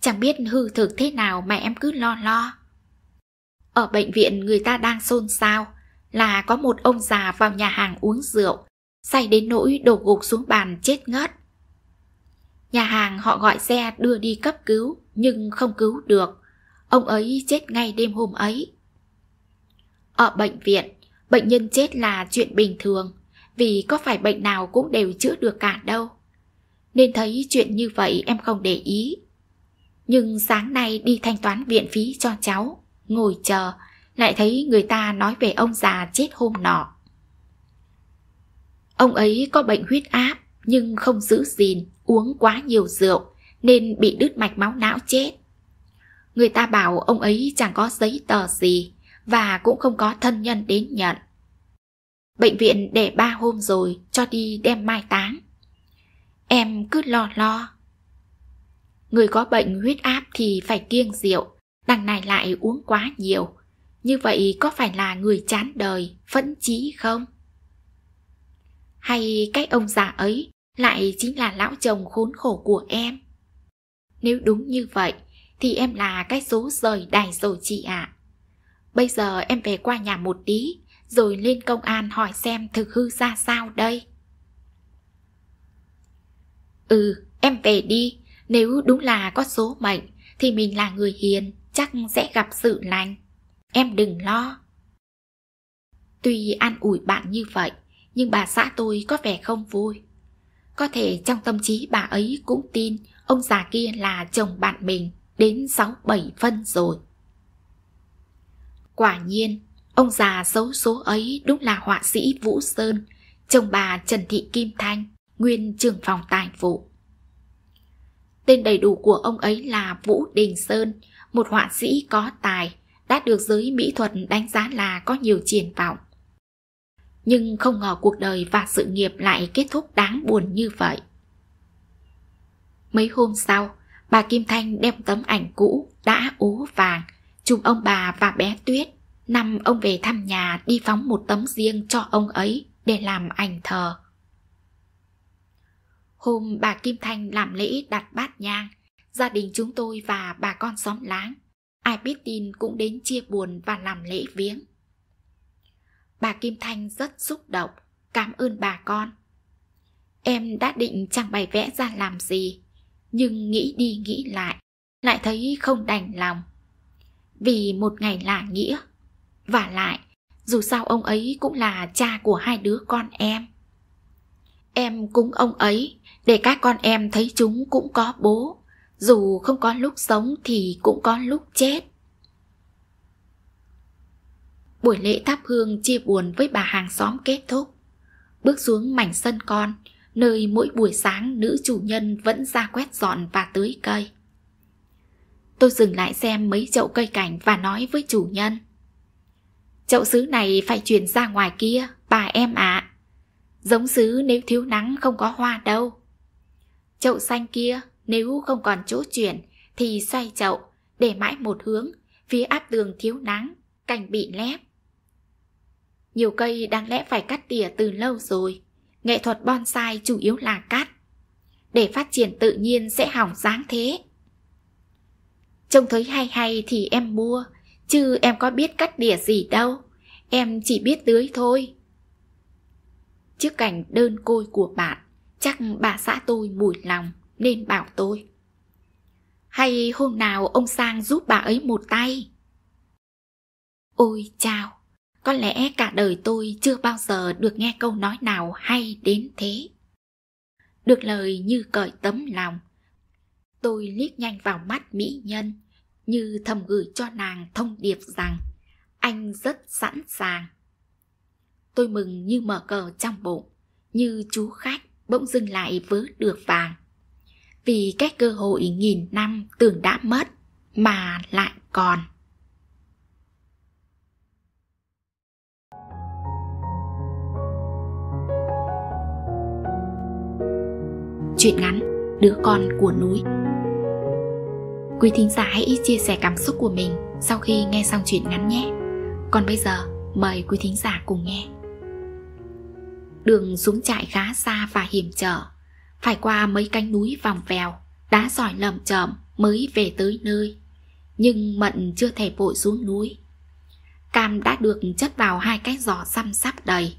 Chẳng biết hư thực thế nào mà em cứ lo lo Ở bệnh viện người ta đang xôn xao là có một ông già vào nhà hàng uống rượu, say đến nỗi đổ gục xuống bàn chết ngất. Nhà hàng họ gọi xe đưa đi cấp cứu nhưng không cứu được. Ông ấy chết ngay đêm hôm ấy. Ở bệnh viện, bệnh nhân chết là chuyện bình thường vì có phải bệnh nào cũng đều chữa được cả đâu. Nên thấy chuyện như vậy em không để ý. Nhưng sáng nay đi thanh toán viện phí cho cháu, ngồi chờ lại thấy người ta nói về ông già chết hôm nọ. Ông ấy có bệnh huyết áp nhưng không giữ gìn, uống quá nhiều rượu nên bị đứt mạch máu não chết. Người ta bảo ông ấy chẳng có giấy tờ gì và cũng không có thân nhân đến nhận. Bệnh viện để ba hôm rồi cho đi đem mai táng. Em cứ lo lo. Người có bệnh huyết áp thì phải kiêng rượu, đằng này lại uống quá nhiều, như vậy có phải là người chán đời phẫn chí không hay cái ông già ấy lại chính là lão chồng khốn khổ của em nếu đúng như vậy thì em là cái số rời đài rồi chị ạ à. bây giờ em về qua nhà một tí rồi lên công an hỏi xem thực hư ra sao đây ừ em về đi nếu đúng là có số mệnh thì mình là người hiền chắc sẽ gặp sự lành Em đừng lo. Tuy an ủi bạn như vậy, nhưng bà xã tôi có vẻ không vui. Có thể trong tâm trí bà ấy cũng tin ông già kia là chồng bạn mình đến sáu bảy phân rồi. Quả nhiên, ông già xấu số ấy đúng là họa sĩ Vũ Sơn, chồng bà Trần Thị Kim Thanh, nguyên trưởng phòng tài vụ. Tên đầy đủ của ông ấy là Vũ Đình Sơn, một họa sĩ có tài, đã được giới mỹ thuật đánh giá là có nhiều triển vọng. Nhưng không ngờ cuộc đời và sự nghiệp lại kết thúc đáng buồn như vậy. Mấy hôm sau, bà Kim Thanh đem tấm ảnh cũ đã ố vàng chụp ông bà và bé Tuyết năm ông về thăm nhà đi phóng một tấm riêng cho ông ấy để làm ảnh thờ. Hôm bà Kim Thanh làm lễ đặt bát nhang, gia đình chúng tôi và bà con xóm láng Ai biết tin cũng đến chia buồn và làm lễ viếng. Bà Kim Thanh rất xúc động, cảm ơn bà con. Em đã định chẳng bày vẽ ra làm gì, nhưng nghĩ đi nghĩ lại, lại thấy không đành lòng. Vì một ngày là nghĩa, và lại, dù sao ông ấy cũng là cha của hai đứa con em. Em cúng ông ấy để các con em thấy chúng cũng có bố dù không có lúc sống thì cũng có lúc chết buổi lễ thắp hương chia buồn với bà hàng xóm kết thúc bước xuống mảnh sân con nơi mỗi buổi sáng nữ chủ nhân vẫn ra quét dọn và tưới cây tôi dừng lại xem mấy chậu cây cảnh và nói với chủ nhân chậu xứ này phải chuyển ra ngoài kia bà em ạ à. giống xứ nếu thiếu nắng không có hoa đâu chậu xanh kia nếu không còn chỗ chuyển thì xoay chậu, để mãi một hướng, phía áp tường thiếu nắng, cành bị lép. Nhiều cây đáng lẽ phải cắt tỉa từ lâu rồi, nghệ thuật bonsai chủ yếu là cắt. Để phát triển tự nhiên sẽ hỏng dáng thế. Trông thấy hay hay thì em mua, chứ em có biết cắt đỉa gì đâu, em chỉ biết tưới thôi. trước cảnh đơn côi của bạn, chắc bà xã tôi mùi lòng nên bảo tôi. Hay hôm nào ông sang giúp bà ấy một tay? Ôi chao, có lẽ cả đời tôi chưa bao giờ được nghe câu nói nào hay đến thế. Được lời như cởi tấm lòng. Tôi liếc nhanh vào mắt mỹ nhân, như thầm gửi cho nàng thông điệp rằng anh rất sẵn sàng. Tôi mừng như mở cờ trong bụng, như chú khách bỗng dưng lại vớ được vàng vì cái cơ hội nghìn năm tưởng đã mất mà lại còn Chuyện ngắn Đứa con của núi Quý thính giả hãy chia sẻ cảm xúc của mình sau khi nghe xong chuyện ngắn nhé. Còn bây giờ, mời quý thính giả cùng nghe. Đường xuống trại khá xa và hiểm trở, phải qua mấy cánh núi vòng vèo, đá sỏi lầm chởm mới về tới nơi. Nhưng mận chưa thể vội xuống núi. Cam đã được chất vào hai cái giỏ xăm sắp đầy.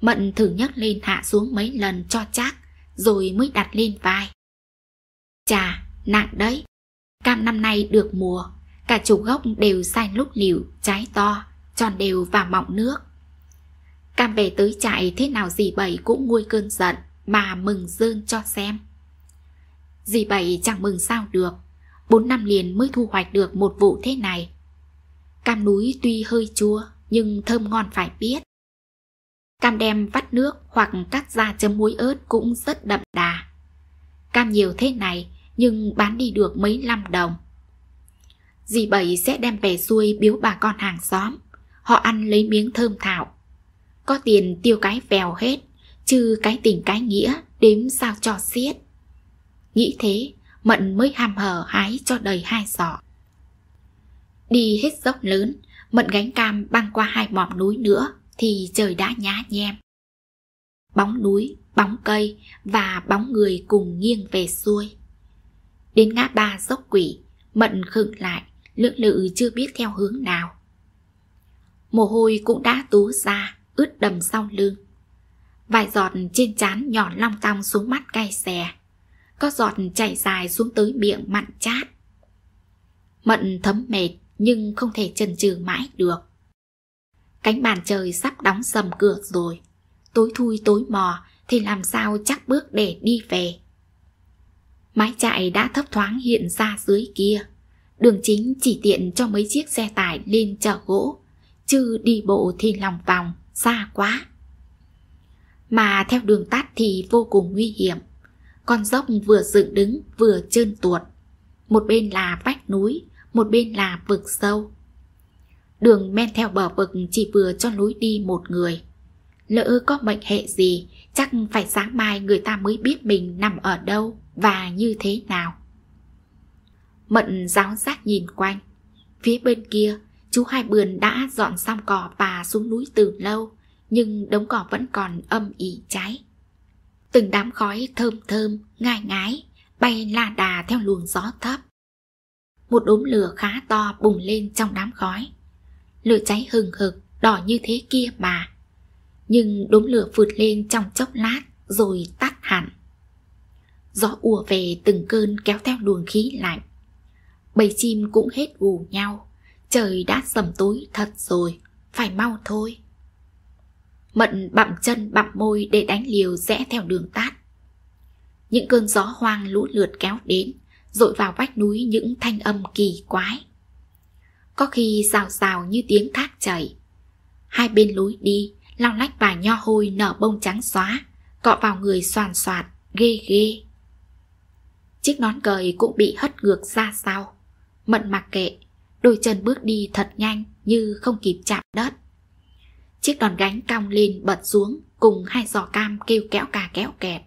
Mận thử nhấc lên hạ xuống mấy lần cho chắc, rồi mới đặt lên vai. Chà, nặng đấy. Cam năm nay được mùa, cả chục gốc đều xanh lúc liều, trái to, tròn đều và mọng nước. Cam về tới trại thế nào gì bầy cũng nguôi cơn giận mà mừng dương cho xem. Dì bảy chẳng mừng sao được, 4 năm liền mới thu hoạch được một vụ thế này. Cam núi tuy hơi chua nhưng thơm ngon phải biết. Cam đem vắt nước hoặc cắt ra chấm muối ớt cũng rất đậm đà. Cam nhiều thế này nhưng bán đi được mấy năm đồng. Dì Bảy sẽ đem về xuôi biếu bà con hàng xóm. Họ ăn lấy miếng thơm thảo. Có tiền tiêu cái vèo hết, chứ cái tình cái nghĩa đếm sao cho xiết. Nghĩ thế, Mận mới hàm hở hái cho đầy hai giỏ. Đi hết dốc lớn, Mận gánh cam băng qua hai mỏm núi nữa thì trời đã nhá nhem. Bóng núi, bóng cây và bóng người cùng nghiêng về xuôi. Đến ngã ba dốc quỷ, Mận khựng lại, lưỡng lự chưa biết theo hướng nào. Mồ hôi cũng đã túa ra, ướt đầm sau lưng. Vài giọt trên trán nhỏ long cong xuống mắt cay xè Có giọt chảy dài xuống tới miệng mặn chát Mận thấm mệt nhưng không thể chần chừ mãi được Cánh bàn trời sắp đóng sầm cửa rồi Tối thui tối mò thì làm sao chắc bước để đi về Mái chạy đã thấp thoáng hiện ra dưới kia Đường chính chỉ tiện cho mấy chiếc xe tải lên chở gỗ Chứ đi bộ thì lòng vòng, xa quá mà theo đường tắt thì vô cùng nguy hiểm. Con dốc vừa dựng đứng vừa trơn tuột. Một bên là vách núi, một bên là vực sâu. Đường men theo bờ vực chỉ vừa cho lối đi một người. Lỡ có mệnh hệ gì, chắc phải sáng mai người ta mới biết mình nằm ở đâu và như thế nào. Mận giáo giác nhìn quanh. Phía bên kia, chú Hai Bườn đã dọn xong cỏ và xuống núi từ lâu nhưng đống cỏ vẫn còn âm ỉ cháy. Từng đám khói thơm thơm, ngai ngái, bay la đà theo luồng gió thấp. Một đốm lửa khá to bùng lên trong đám khói. Lửa cháy hừng hực, đỏ như thế kia mà. Nhưng đốm lửa vượt lên trong chốc lát rồi tắt hẳn. Gió ùa về từng cơn kéo theo luồng khí lạnh. Bầy chim cũng hết ù nhau. Trời đã sầm tối thật rồi, phải mau thôi. Mận bặm chân bặm môi để đánh liều rẽ theo đường tát. Những cơn gió hoang lũ lượt kéo đến, dội vào vách núi những thanh âm kỳ quái. Có khi rào rào như tiếng thác chảy. Hai bên lối đi, lau lách và nho hôi nở bông trắng xóa, cọ vào người soàn soạt, ghê ghê. Chiếc nón cời cũng bị hất ngược ra sau. Mận mặc kệ, đôi chân bước đi thật nhanh như không kịp chạm đất. Chiếc đòn gánh cong lên bật xuống cùng hai giò cam kêu kéo cà kéo kẹp.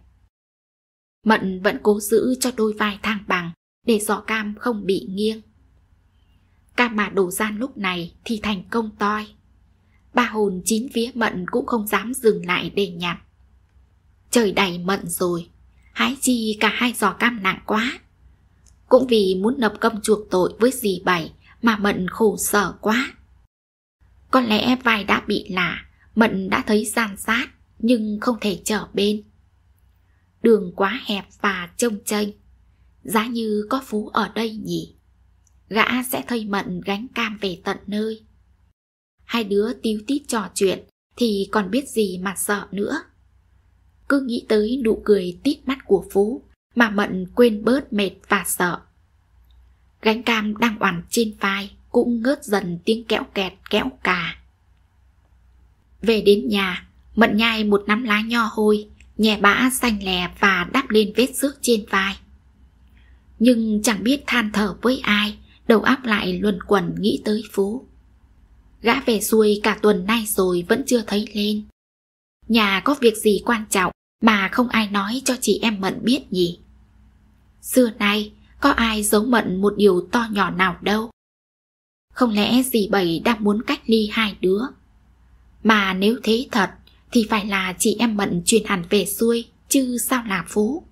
Mận vẫn cố giữ cho đôi vai thang bằng để giò cam không bị nghiêng. Cam mà đổ gian lúc này thì thành công toi. Ba hồn chín vía mận cũng không dám dừng lại để nhặt. Trời đầy mận rồi, hái chi cả hai giò cam nặng quá. Cũng vì muốn nập công chuộc tội với dì bảy mà mận khổ sở quá. Có lẽ vai đã bị lạ, Mận đã thấy gian sát nhưng không thể trở bên. Đường quá hẹp và trông chênh. Giá như có phú ở đây nhỉ. Gã sẽ thay Mận gánh cam về tận nơi. Hai đứa tíu tít trò chuyện thì còn biết gì mà sợ nữa. Cứ nghĩ tới nụ cười tít mắt của Phú mà Mận quên bớt mệt và sợ. Gánh cam đang oằn trên vai cũng ngớt dần tiếng kẹo kẹt kẹo cà. Về đến nhà, mận nhai một nắm lá nho hôi, nhẹ bã xanh lè và đắp lên vết xước trên vai. Nhưng chẳng biết than thở với ai, đầu óc lại luẩn quẩn nghĩ tới phú. Gã về xuôi cả tuần nay rồi vẫn chưa thấy lên. Nhà có việc gì quan trọng mà không ai nói cho chị em Mận biết nhỉ? Xưa nay, có ai giấu Mận một điều to nhỏ nào đâu. Không lẽ dì Bảy đang muốn cách ly hai đứa? Mà nếu thế thật thì phải là chị em Mận truyền hẳn về xuôi chứ sao là Phú.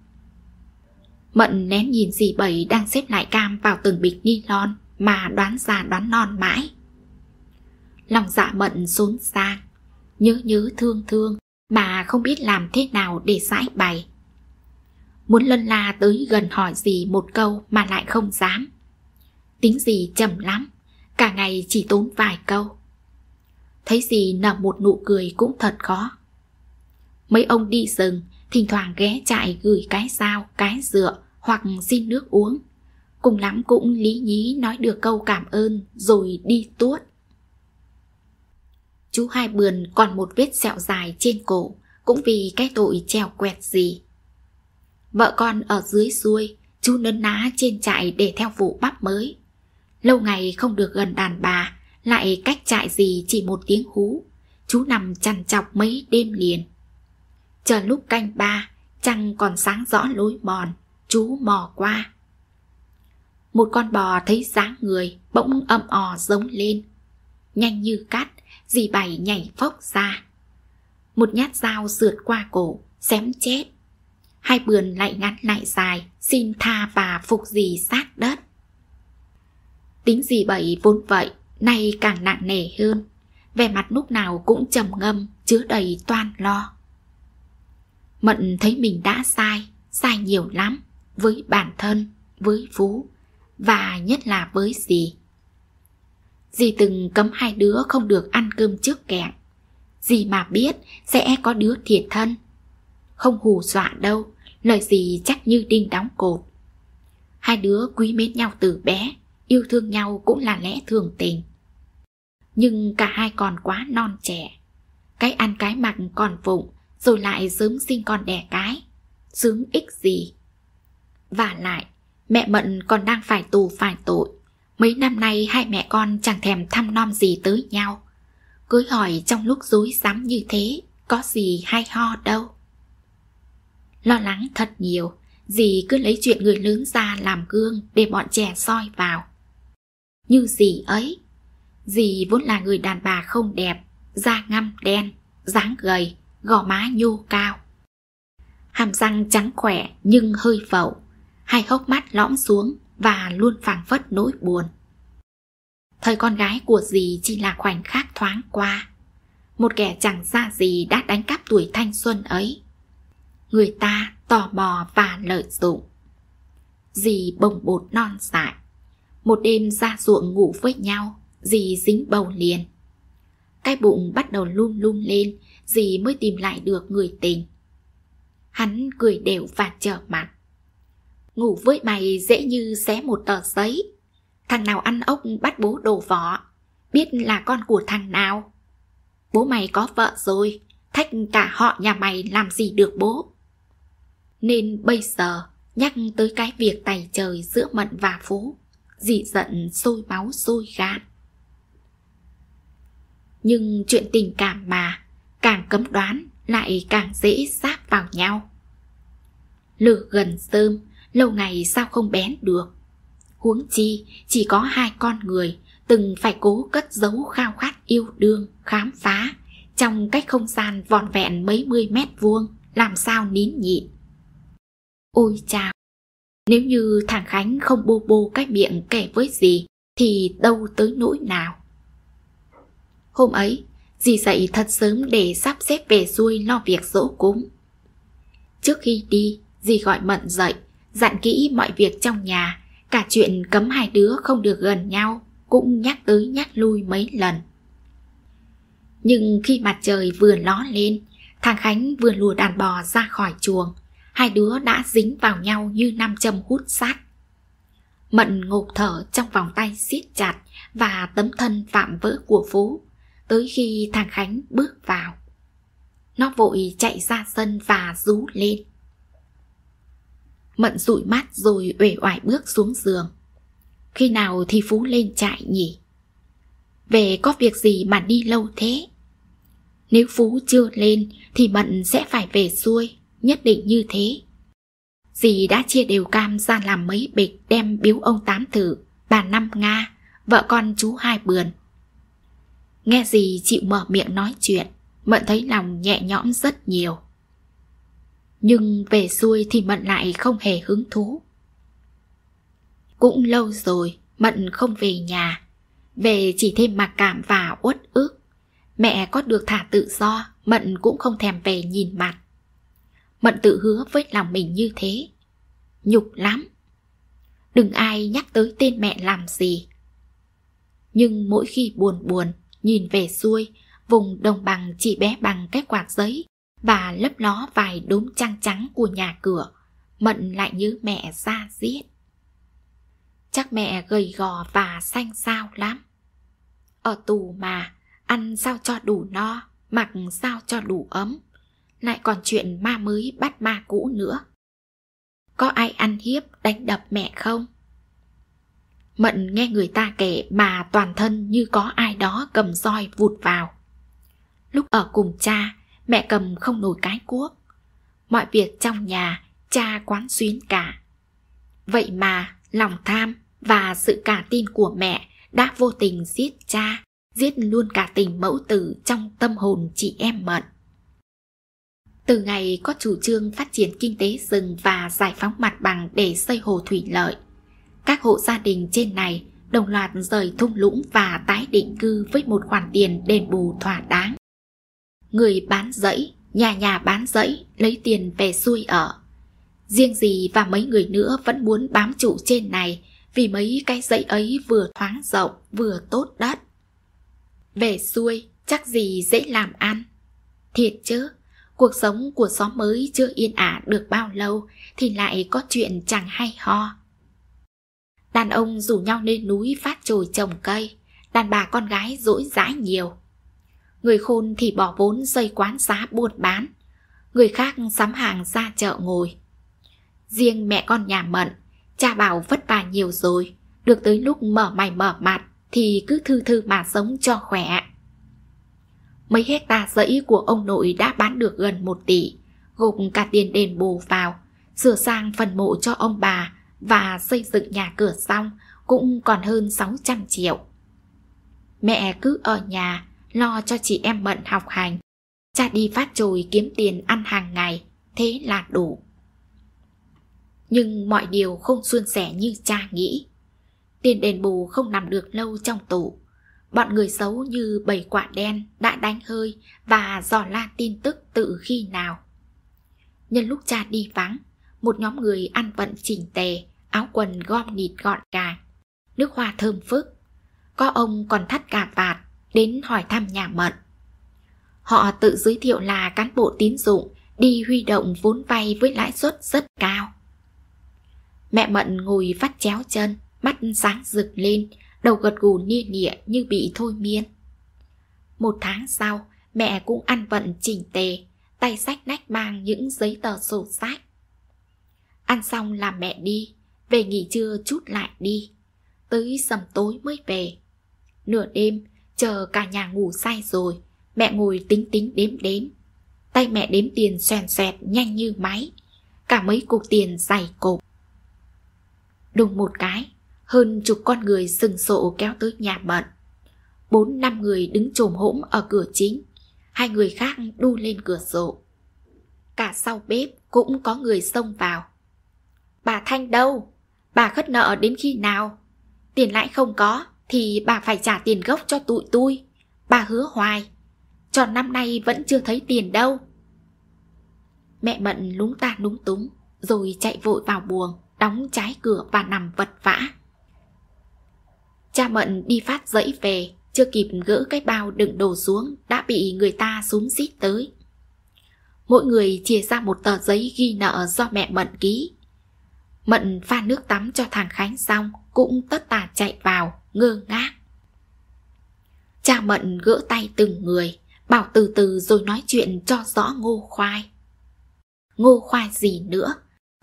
Mận nén nhìn dì Bảy đang xếp lại cam vào từng bịch ni lon mà đoán già đoán non mãi. Lòng dạ Mận xốn sang, nhớ nhớ thương thương mà không biết làm thế nào để giải bày. Muốn lân la tới gần hỏi gì một câu mà lại không dám. Tính gì chậm lắm, Cả ngày chỉ tốn vài câu Thấy gì nở một nụ cười cũng thật khó Mấy ông đi rừng Thỉnh thoảng ghé chạy gửi cái dao, cái dựa Hoặc xin nước uống Cùng lắm cũng lý nhí nói được câu cảm ơn Rồi đi tuốt Chú Hai Bườn còn một vết sẹo dài trên cổ Cũng vì cái tội trèo quẹt gì Vợ con ở dưới xuôi Chú nấn ná trên trại để theo vụ bắp mới Lâu ngày không được gần đàn bà, lại cách trại gì chỉ một tiếng hú. Chú nằm chằn chọc mấy đêm liền. Chờ lúc canh ba, trăng còn sáng rõ lối mòn, chú mò qua. Một con bò thấy dáng người, bỗng âm ò giống lên. Nhanh như cát, dì bảy nhảy phốc ra. Một nhát dao sượt qua cổ, xém chết. Hai bườn lại ngắn lại dài, xin tha và phục dì sát đất. Tính gì bậy vốn vậy, nay càng nặng nề hơn. Vẻ mặt lúc nào cũng trầm ngâm, chứa đầy toan lo. Mận thấy mình đã sai, sai nhiều lắm, với bản thân, với Phú, và nhất là với dì. Dì từng cấm hai đứa không được ăn cơm trước kẹo. Dì mà biết sẽ có đứa thiệt thân. Không hù dọa đâu, lời dì chắc như đinh đóng cột. Hai đứa quý mến nhau từ bé, yêu thương nhau cũng là lẽ thường tình nhưng cả hai còn quá non trẻ cái ăn cái mặc còn vụng rồi lại sớm sinh con đẻ cái sướng ích gì và lại mẹ mận còn đang phải tù phải tội mấy năm nay hai mẹ con chẳng thèm thăm nom gì tới nhau cưới hỏi trong lúc rối rắm như thế có gì hay ho đâu lo lắng thật nhiều dì cứ lấy chuyện người lớn ra làm gương để bọn trẻ soi vào như gì ấy. Dì vốn là người đàn bà không đẹp, da ngăm đen, dáng gầy, gò má nhô cao. Hàm răng trắng khỏe nhưng hơi vẩu, hai hốc mắt lõm xuống và luôn phảng phất nỗi buồn. Thời con gái của dì chỉ là khoảnh khắc thoáng qua. Một kẻ chẳng ra gì đã đánh cắp tuổi thanh xuân ấy. Người ta tò mò và lợi dụng. Dì bồng bột non dại một đêm ra ruộng ngủ với nhau, dì dính bầu liền. Cái bụng bắt đầu lung lung lên, dì mới tìm lại được người tình. Hắn cười đều và trở mặt. Ngủ với mày dễ như xé một tờ giấy. Thằng nào ăn ốc bắt bố đồ vỏ, biết là con của thằng nào. Bố mày có vợ rồi, thách cả họ nhà mày làm gì được bố. Nên bây giờ nhắc tới cái việc tài trời giữa Mận và Phú dị giận sôi máu sôi gan nhưng chuyện tình cảm mà càng cấm đoán lại càng dễ sáp vào nhau lửa gần sơm lâu ngày sao không bén được huống chi chỉ có hai con người từng phải cố cất giấu khao khát yêu đương khám phá trong cách không gian vòn vẹn mấy mươi mét vuông làm sao nín nhịn ôi chào nếu như thằng Khánh không bô bô cái miệng kể với dì thì đâu tới nỗi nào. Hôm ấy, dì dậy thật sớm để sắp xếp về xuôi lo việc dỗ cúng. Trước khi đi, dì gọi Mận dậy, dặn kỹ mọi việc trong nhà, cả chuyện cấm hai đứa không được gần nhau cũng nhắc tới nhắc lui mấy lần. Nhưng khi mặt trời vừa ló lên, thằng Khánh vừa lùa đàn bò ra khỏi chuồng – hai đứa đã dính vào nhau như nam châm hút sát. Mận ngộp thở trong vòng tay siết chặt và tấm thân vạm vỡ của Phú, tới khi thằng Khánh bước vào. Nó vội chạy ra sân và rú lên. Mận dụi mắt rồi uể oải bước xuống giường. Khi nào thì Phú lên trại nhỉ? Về có việc gì mà đi lâu thế? Nếu Phú chưa lên thì Mận sẽ phải về xuôi nhất định như thế. Dì đã chia đều cam ra làm mấy bịch đem biếu ông Tám Thử, bà Năm Nga, vợ con chú Hai Bườn. Nghe dì chịu mở miệng nói chuyện, Mận thấy lòng nhẹ nhõm rất nhiều. Nhưng về xuôi thì Mận lại không hề hứng thú. Cũng lâu rồi, Mận không về nhà. Về chỉ thêm mặc cảm và uất ức. Mẹ có được thả tự do, Mận cũng không thèm về nhìn mặt. Mận tự hứa với lòng mình như thế Nhục lắm Đừng ai nhắc tới tên mẹ làm gì Nhưng mỗi khi buồn buồn Nhìn về xuôi Vùng đồng bằng chỉ bé bằng cái quạt giấy Và lấp nó vài đốm trăng trắng của nhà cửa Mận lại như mẹ ra giết Chắc mẹ gầy gò và xanh xao lắm Ở tù mà Ăn sao cho đủ no Mặc sao cho đủ ấm lại còn chuyện ma mới bắt ma cũ nữa có ai ăn hiếp đánh đập mẹ không mận nghe người ta kể mà toàn thân như có ai đó cầm roi vụt vào lúc ở cùng cha mẹ cầm không nổi cái cuốc mọi việc trong nhà cha quán xuyến cả vậy mà lòng tham và sự cả tin của mẹ đã vô tình giết cha giết luôn cả tình mẫu tử trong tâm hồn chị em mận từ ngày có chủ trương phát triển kinh tế rừng và giải phóng mặt bằng để xây hồ thủy lợi, các hộ gia đình trên này đồng loạt rời thung lũng và tái định cư với một khoản tiền đền bù thỏa đáng. Người bán dẫy nhà nhà bán dẫy lấy tiền về xuôi ở. Riêng gì và mấy người nữa vẫn muốn bám trụ trên này vì mấy cái dẫy ấy vừa thoáng rộng vừa tốt đất. Về xuôi chắc gì dễ làm ăn. Thiệt chứ, Cuộc sống của xóm mới chưa yên ả được bao lâu thì lại có chuyện chẳng hay ho. Đàn ông rủ nhau lên núi phát trồi trồng cây, đàn bà con gái dỗi dãi nhiều. Người khôn thì bỏ vốn xây quán xá buôn bán, người khác sắm hàng ra chợ ngồi. Riêng mẹ con nhà Mận, cha bảo vất vả nhiều rồi, được tới lúc mở mày mở mặt thì cứ thư thư mà sống cho khỏe. Mấy hecta dãy của ông nội đã bán được gần 1 tỷ, gộp cả tiền đền bù vào, sửa sang phần mộ cho ông bà và xây dựng nhà cửa xong cũng còn hơn 600 triệu. Mẹ cứ ở nhà lo cho chị em bận học hành, cha đi phát trồi kiếm tiền ăn hàng ngày, thế là đủ. Nhưng mọi điều không suôn sẻ như cha nghĩ. Tiền đền bù không nằm được lâu trong tủ. Bọn người xấu như bầy quả đen đã đánh hơi và dò la tin tức từ khi nào. Nhân lúc cha đi vắng, một nhóm người ăn vận chỉnh tề, áo quần gom nịt gọn gàng, nước hoa thơm phức. Có ông còn thắt cà vạt đến hỏi thăm nhà mận. Họ tự giới thiệu là cán bộ tín dụng đi huy động vốn vay với lãi suất rất cao. Mẹ Mận ngồi vắt chéo chân, mắt sáng rực lên, đầu gật gù nia nịa như bị thôi miên. Một tháng sau, mẹ cũng ăn vận chỉnh tề, tay sách nách mang những giấy tờ sổ sách. Ăn xong là mẹ đi, về nghỉ trưa chút lại đi, tới sầm tối mới về. Nửa đêm, chờ cả nhà ngủ say rồi, mẹ ngồi tính tính đếm đếm. Tay mẹ đếm tiền xoèn xoẹt nhanh như máy, cả mấy cục tiền dày cộp. Đùng một cái, hơn chục con người sừng sộ kéo tới nhà mận. Bốn năm người đứng trồm hỗn ở cửa chính, hai người khác đu lên cửa sổ. Cả sau bếp cũng có người xông vào. Bà Thanh đâu? Bà khất nợ đến khi nào? Tiền lãi không có thì bà phải trả tiền gốc cho tụi tôi. Bà hứa hoài. Tròn năm nay vẫn chưa thấy tiền đâu. Mẹ Mận lúng ta lúng túng, rồi chạy vội vào buồng, đóng trái cửa và nằm vật vã. Cha Mận đi phát dẫy về, chưa kịp gỡ cái bao đựng đồ xuống đã bị người ta súng xít tới. Mỗi người chia ra một tờ giấy ghi nợ do mẹ Mận ký. Mận pha nước tắm cho thằng Khánh xong cũng tất tả chạy vào, ngơ ngác. Cha Mận gỡ tay từng người, bảo từ từ rồi nói chuyện cho rõ ngô khoai. Ngô khoai gì nữa,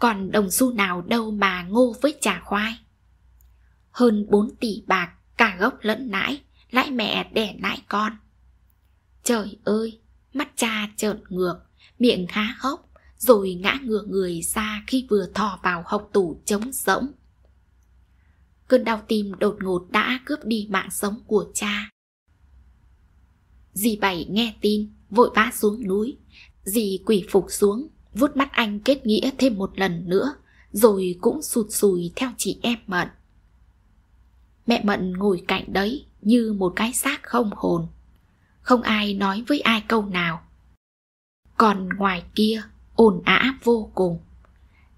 còn đồng xu nào đâu mà ngô với trà khoai hơn 4 tỷ bạc cả gốc lẫn lãi, lãi mẹ đẻ lãi con. Trời ơi, mắt cha trợn ngược, miệng há hốc, rồi ngã ngửa người ra khi vừa thò vào hộc tủ trống rỗng. Cơn đau tim đột ngột đã cướp đi mạng sống của cha. Dì Bảy nghe tin, vội vã xuống núi. Dì quỷ phục xuống, vuốt mắt anh kết nghĩa thêm một lần nữa, rồi cũng sụt sùi theo chị em mận. Mẹ Mận ngồi cạnh đấy như một cái xác không hồn. Không ai nói với ai câu nào. Còn ngoài kia ồn ã vô cùng.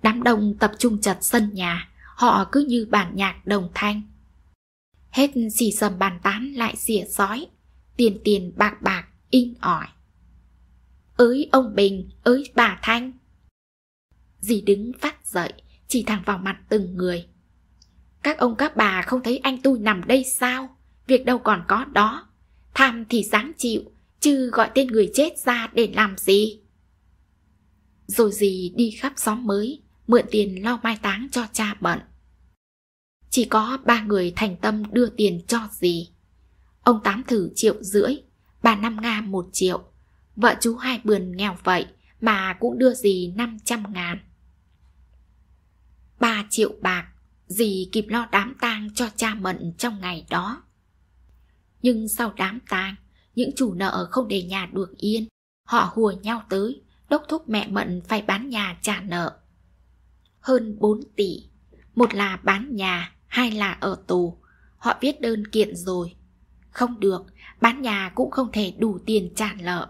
Đám đông tập trung chật sân nhà, họ cứ như bản nhạc đồng thanh. Hết xì sầm bàn tán lại xỉa sói, tiền tiền bạc bạc, in ỏi. Ới ông Bình, ới bà Thanh. Dì đứng phát dậy, chỉ thẳng vào mặt từng người. Các ông các bà không thấy anh tôi nằm đây sao? Việc đâu còn có đó. Tham thì dáng chịu, chứ gọi tên người chết ra để làm gì? Rồi gì đi khắp xóm mới, mượn tiền lo mai táng cho cha bận. Chỉ có ba người thành tâm đưa tiền cho gì. Ông Tám thử triệu rưỡi, bà Năm Nga một triệu. Vợ chú hai bườn nghèo vậy mà cũng đưa gì năm trăm ngàn. ba triệu bạc dì kịp lo đám tang cho cha Mận trong ngày đó. Nhưng sau đám tang, những chủ nợ không để nhà được yên, họ hùa nhau tới, đốc thúc mẹ Mận phải bán nhà trả nợ. Hơn 4 tỷ, một là bán nhà, hai là ở tù. Họ viết đơn kiện rồi. Không được, bán nhà cũng không thể đủ tiền trả nợ.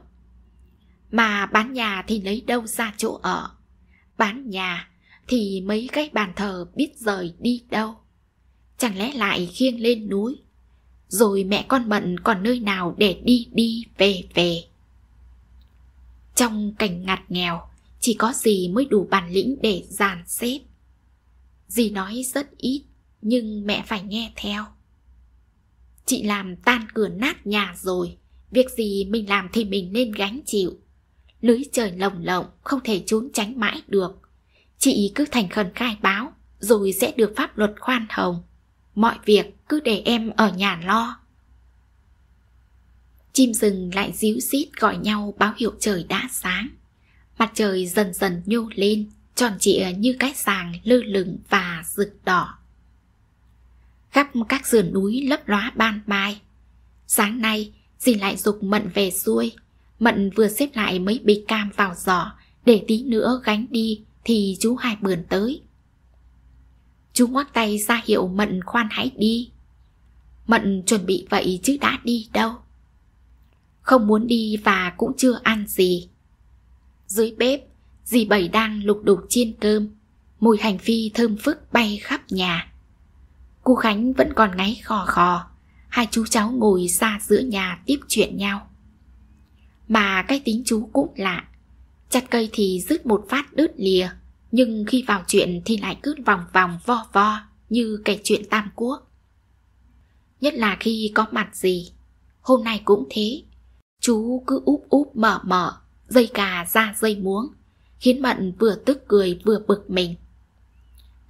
Mà bán nhà thì lấy đâu ra chỗ ở? Bán nhà thì mấy cái bàn thờ biết rời đi đâu chẳng lẽ lại khiêng lên núi rồi mẹ con bận còn nơi nào để đi đi về về trong cảnh ngặt nghèo chỉ có gì mới đủ bản lĩnh để dàn xếp dì nói rất ít nhưng mẹ phải nghe theo chị làm tan cửa nát nhà rồi việc gì mình làm thì mình nên gánh chịu lưới trời lồng lộng không thể trốn tránh mãi được Chị cứ thành khẩn khai báo Rồi sẽ được pháp luật khoan hồng Mọi việc cứ để em ở nhà lo Chim rừng lại díu xít gọi nhau báo hiệu trời đã sáng Mặt trời dần dần nhô lên Tròn trịa như cái sàng lơ lửng và rực đỏ Khắp các sườn núi lấp lóa ban mai Sáng nay dì lại dục Mận về xuôi Mận vừa xếp lại mấy bịch cam vào giỏ Để tí nữa gánh đi thì chú hai bườn tới chú ngoắc tay ra hiệu mận khoan hãy đi mận chuẩn bị vậy chứ đã đi đâu không muốn đi và cũng chưa ăn gì dưới bếp dì bảy đang lục đục chiên cơm mùi hành phi thơm phức bay khắp nhà cô khánh vẫn còn ngáy khò khò hai chú cháu ngồi xa giữa nhà tiếp chuyện nhau mà cái tính chú cũng lạ Chặt cây thì rứt một phát đứt lìa, nhưng khi vào chuyện thì lại cứ vòng vòng vo vo như kể chuyện Tam Quốc. Nhất là khi có mặt gì, hôm nay cũng thế. Chú cứ úp úp mở mở, dây cà ra dây muống, khiến Mận vừa tức cười vừa bực mình.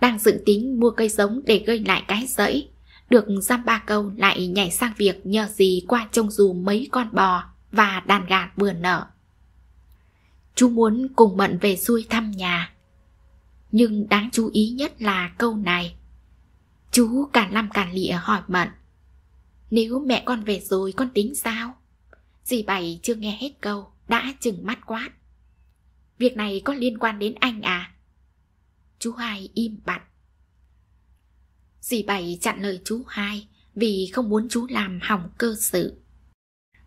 Đang dự tính mua cây giống để gây lại cái rẫy, được giam ba câu lại nhảy sang việc nhờ gì qua trông dù mấy con bò và đàn gà vừa nở chú muốn cùng Mận về xuôi thăm nhà. Nhưng đáng chú ý nhất là câu này. Chú cả lăm cả lịa hỏi Mận. Nếu mẹ con về rồi con tính sao? Dì Bảy chưa nghe hết câu, đã chừng mắt quát. Việc này có liên quan đến anh à? Chú hai im bặt. Dì Bảy chặn lời chú hai vì không muốn chú làm hỏng cơ sự.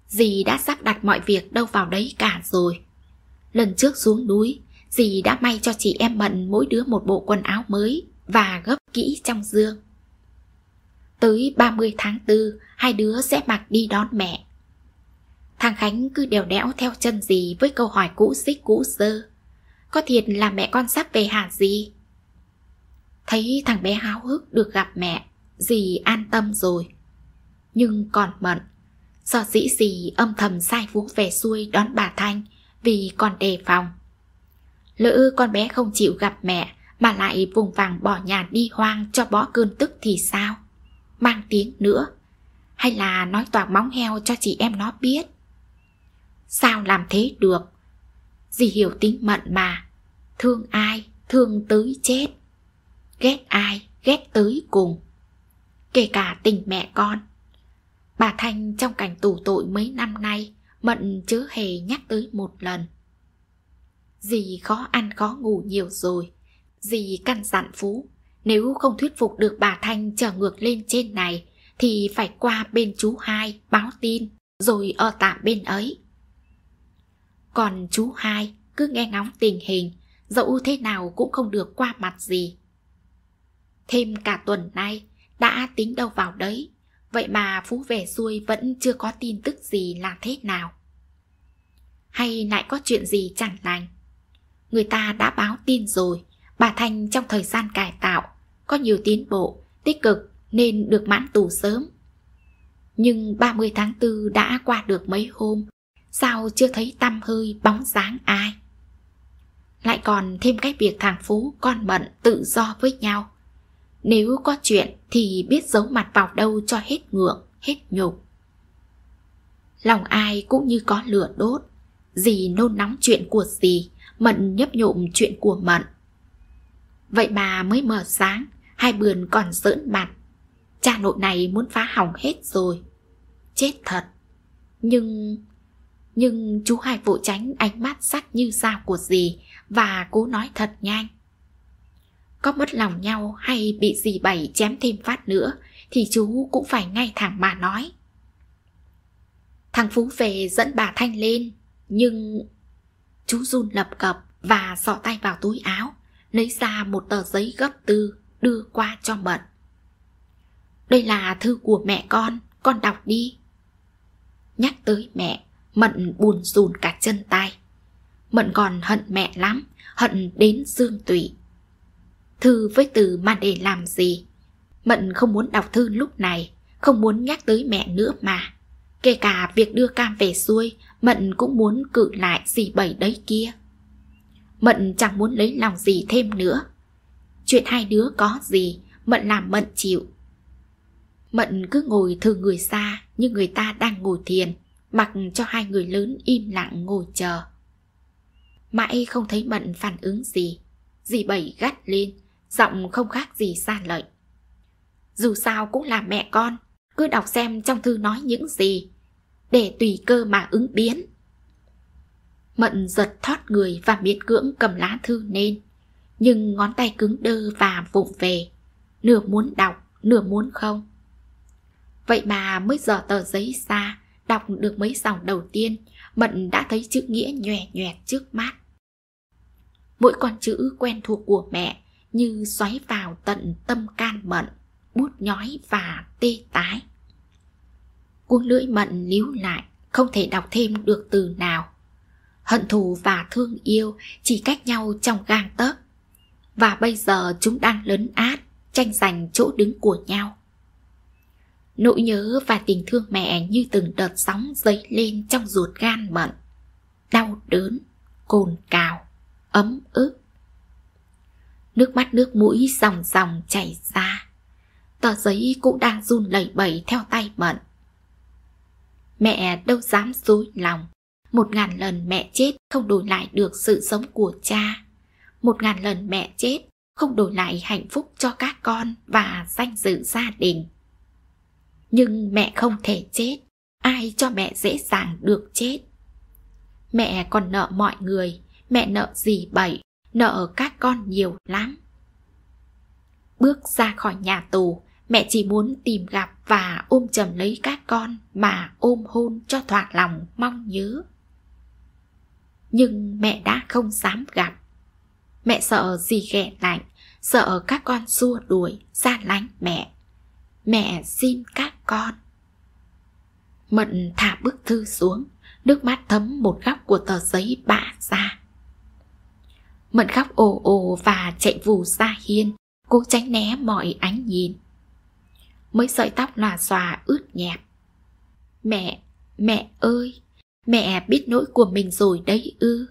Dì đã sắp đặt mọi việc đâu vào đấy cả rồi. Lần trước xuống núi, dì đã may cho chị em Mận mỗi đứa một bộ quần áo mới và gấp kỹ trong dương. Tới 30 tháng 4, hai đứa sẽ mặc đi đón mẹ. Thằng Khánh cứ đèo đẽo theo chân dì với câu hỏi cũ xích cũ sơ. Có thiệt là mẹ con sắp về hả dì? Thấy thằng bé háo hức được gặp mẹ, dì an tâm rồi. Nhưng còn Mận, sợ dĩ dì âm thầm sai vũ về xuôi đón bà Thanh – vì còn đề phòng. Lỡ con bé không chịu gặp mẹ mà lại vùng vàng bỏ nhà đi hoang cho bỏ cơn tức thì sao? Mang tiếng nữa. Hay là nói toạc móng heo cho chị em nó biết? Sao làm thế được? Dì hiểu tính mận mà. Thương ai, thương tới chết. Ghét ai, ghét tới cùng. Kể cả tình mẹ con. Bà Thanh trong cảnh tù tội mấy năm nay Mận chớ hề nhắc tới một lần Dì khó ăn khó ngủ nhiều rồi Dì căn dặn Phú Nếu không thuyết phục được bà Thanh trở ngược lên trên này Thì phải qua bên chú hai báo tin Rồi ở tạm bên ấy Còn chú hai cứ nghe ngóng tình hình Dẫu thế nào cũng không được qua mặt gì Thêm cả tuần nay Đã tính đâu vào đấy Vậy mà Phú về xuôi vẫn chưa có tin tức gì là thế nào Hay lại có chuyện gì chẳng lành Người ta đã báo tin rồi Bà Thanh trong thời gian cải tạo Có nhiều tiến bộ, tích cực nên được mãn tù sớm Nhưng 30 tháng 4 đã qua được mấy hôm Sao chưa thấy tâm hơi bóng dáng ai Lại còn thêm cái việc thằng Phú con bận tự do với nhau nếu có chuyện thì biết giấu mặt vào đâu cho hết ngượng, hết nhục. Lòng ai cũng như có lửa đốt, gì nôn nóng chuyện của gì, mận nhấp nhộm chuyện của mận. Vậy bà mới mở sáng, hai bườn còn giỡn mặt. Cha nội này muốn phá hỏng hết rồi. Chết thật. Nhưng... Nhưng chú hai vội tránh ánh mắt sắc như dao của dì và cố nói thật nhanh có mất lòng nhau hay bị gì bảy chém thêm phát nữa thì chú cũng phải ngay thẳng mà nói. Thằng Phú về dẫn bà Thanh lên, nhưng... Chú run lập cập và sọ tay vào túi áo, lấy ra một tờ giấy gấp tư đưa qua cho Mận. Đây là thư của mẹ con, con đọc đi. Nhắc tới mẹ, Mận buồn rùn cả chân tay. Mận còn hận mẹ lắm, hận đến dương tủy thư với từ mà để làm gì. Mận không muốn đọc thư lúc này, không muốn nhắc tới mẹ nữa mà. Kể cả việc đưa cam về xuôi, Mận cũng muốn cự lại gì bảy đấy kia. Mận chẳng muốn lấy lòng gì thêm nữa. Chuyện hai đứa có gì, Mận làm Mận chịu. Mận cứ ngồi thư người xa như người ta đang ngồi thiền, mặc cho hai người lớn im lặng ngồi chờ. Mãi không thấy Mận phản ứng gì, dì Bảy gắt lên, giọng không khác gì gian lợi. Dù sao cũng là mẹ con, cứ đọc xem trong thư nói những gì, để tùy cơ mà ứng biến. Mận giật thoát người và miễn cưỡng cầm lá thư lên, nhưng ngón tay cứng đơ và vụng về, nửa muốn đọc, nửa muốn không. Vậy mà mới dở tờ giấy ra, đọc được mấy dòng đầu tiên, Mận đã thấy chữ nghĩa nhòe nhòe trước mắt. Mỗi con chữ quen thuộc của mẹ như xoáy vào tận tâm can mận bút nhói và tê tái Cuốn lưỡi mận líu lại không thể đọc thêm được từ nào hận thù và thương yêu chỉ cách nhau trong gang tấc và bây giờ chúng đang lớn át tranh giành chỗ đứng của nhau nỗi nhớ và tình thương mẹ như từng đợt sóng dấy lên trong ruột gan mận đau đớn cồn cào ấm ức Nước mắt nước mũi dòng dòng chảy ra Tờ giấy cũng đang run lẩy bẩy theo tay mận Mẹ đâu dám dối lòng Một ngàn lần mẹ chết không đổi lại được sự sống của cha Một ngàn lần mẹ chết không đổi lại hạnh phúc cho các con và danh dự gia đình Nhưng mẹ không thể chết Ai cho mẹ dễ dàng được chết Mẹ còn nợ mọi người Mẹ nợ gì bậy nợ các con nhiều lắm bước ra khỏi nhà tù mẹ chỉ muốn tìm gặp và ôm chầm lấy các con mà ôm hôn cho thỏa lòng mong nhớ nhưng mẹ đã không dám gặp mẹ sợ gì ghẻ lạnh sợ các con xua đuổi ra lánh mẹ mẹ xin các con mận thả bức thư xuống nước mắt thấm một góc của tờ giấy bạ ra Mận khóc ồ ồ và chạy vù ra hiên Cô tránh né mọi ánh nhìn Mấy sợi tóc lòa xòa ướt nhẹp Mẹ, mẹ ơi Mẹ biết nỗi của mình rồi đấy ư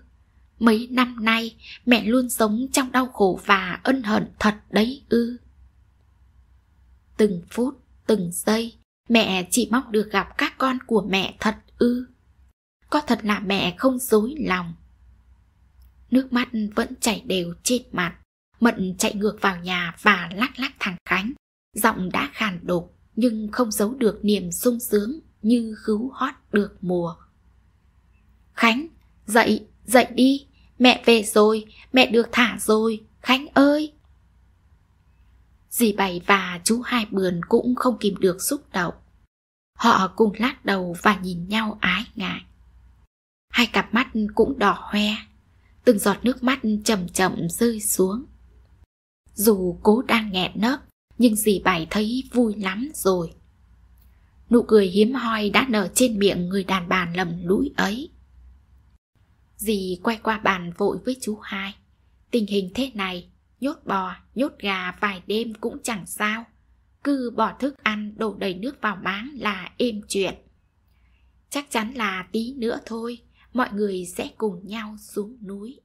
Mấy năm nay mẹ luôn sống trong đau khổ và ân hận thật đấy ư Từng phút, từng giây Mẹ chỉ mong được gặp các con của mẹ thật ư Có thật là mẹ không dối lòng nước mắt vẫn chảy đều trên mặt. Mận chạy ngược vào nhà và lắc lắc thằng Khánh. Giọng đã khàn đục nhưng không giấu được niềm sung sướng như cứu hót được mùa. Khánh, dậy, dậy đi, mẹ về rồi, mẹ được thả rồi, Khánh ơi. Dì Bảy và chú Hai Bườn cũng không kìm được xúc động. Họ cùng lắc đầu và nhìn nhau ái ngại. Hai cặp mắt cũng đỏ hoe từng giọt nước mắt chậm chậm rơi xuống. Dù cố đang nghẹn nấc, nhưng dì bảy thấy vui lắm rồi. Nụ cười hiếm hoi đã nở trên miệng người đàn bà lầm lũi ấy. Dì quay qua bàn vội với chú hai. Tình hình thế này, nhốt bò, nhốt gà vài đêm cũng chẳng sao. Cứ bỏ thức ăn đổ đầy nước vào máng là êm chuyện. Chắc chắn là tí nữa thôi, mọi người sẽ cùng nhau xuống núi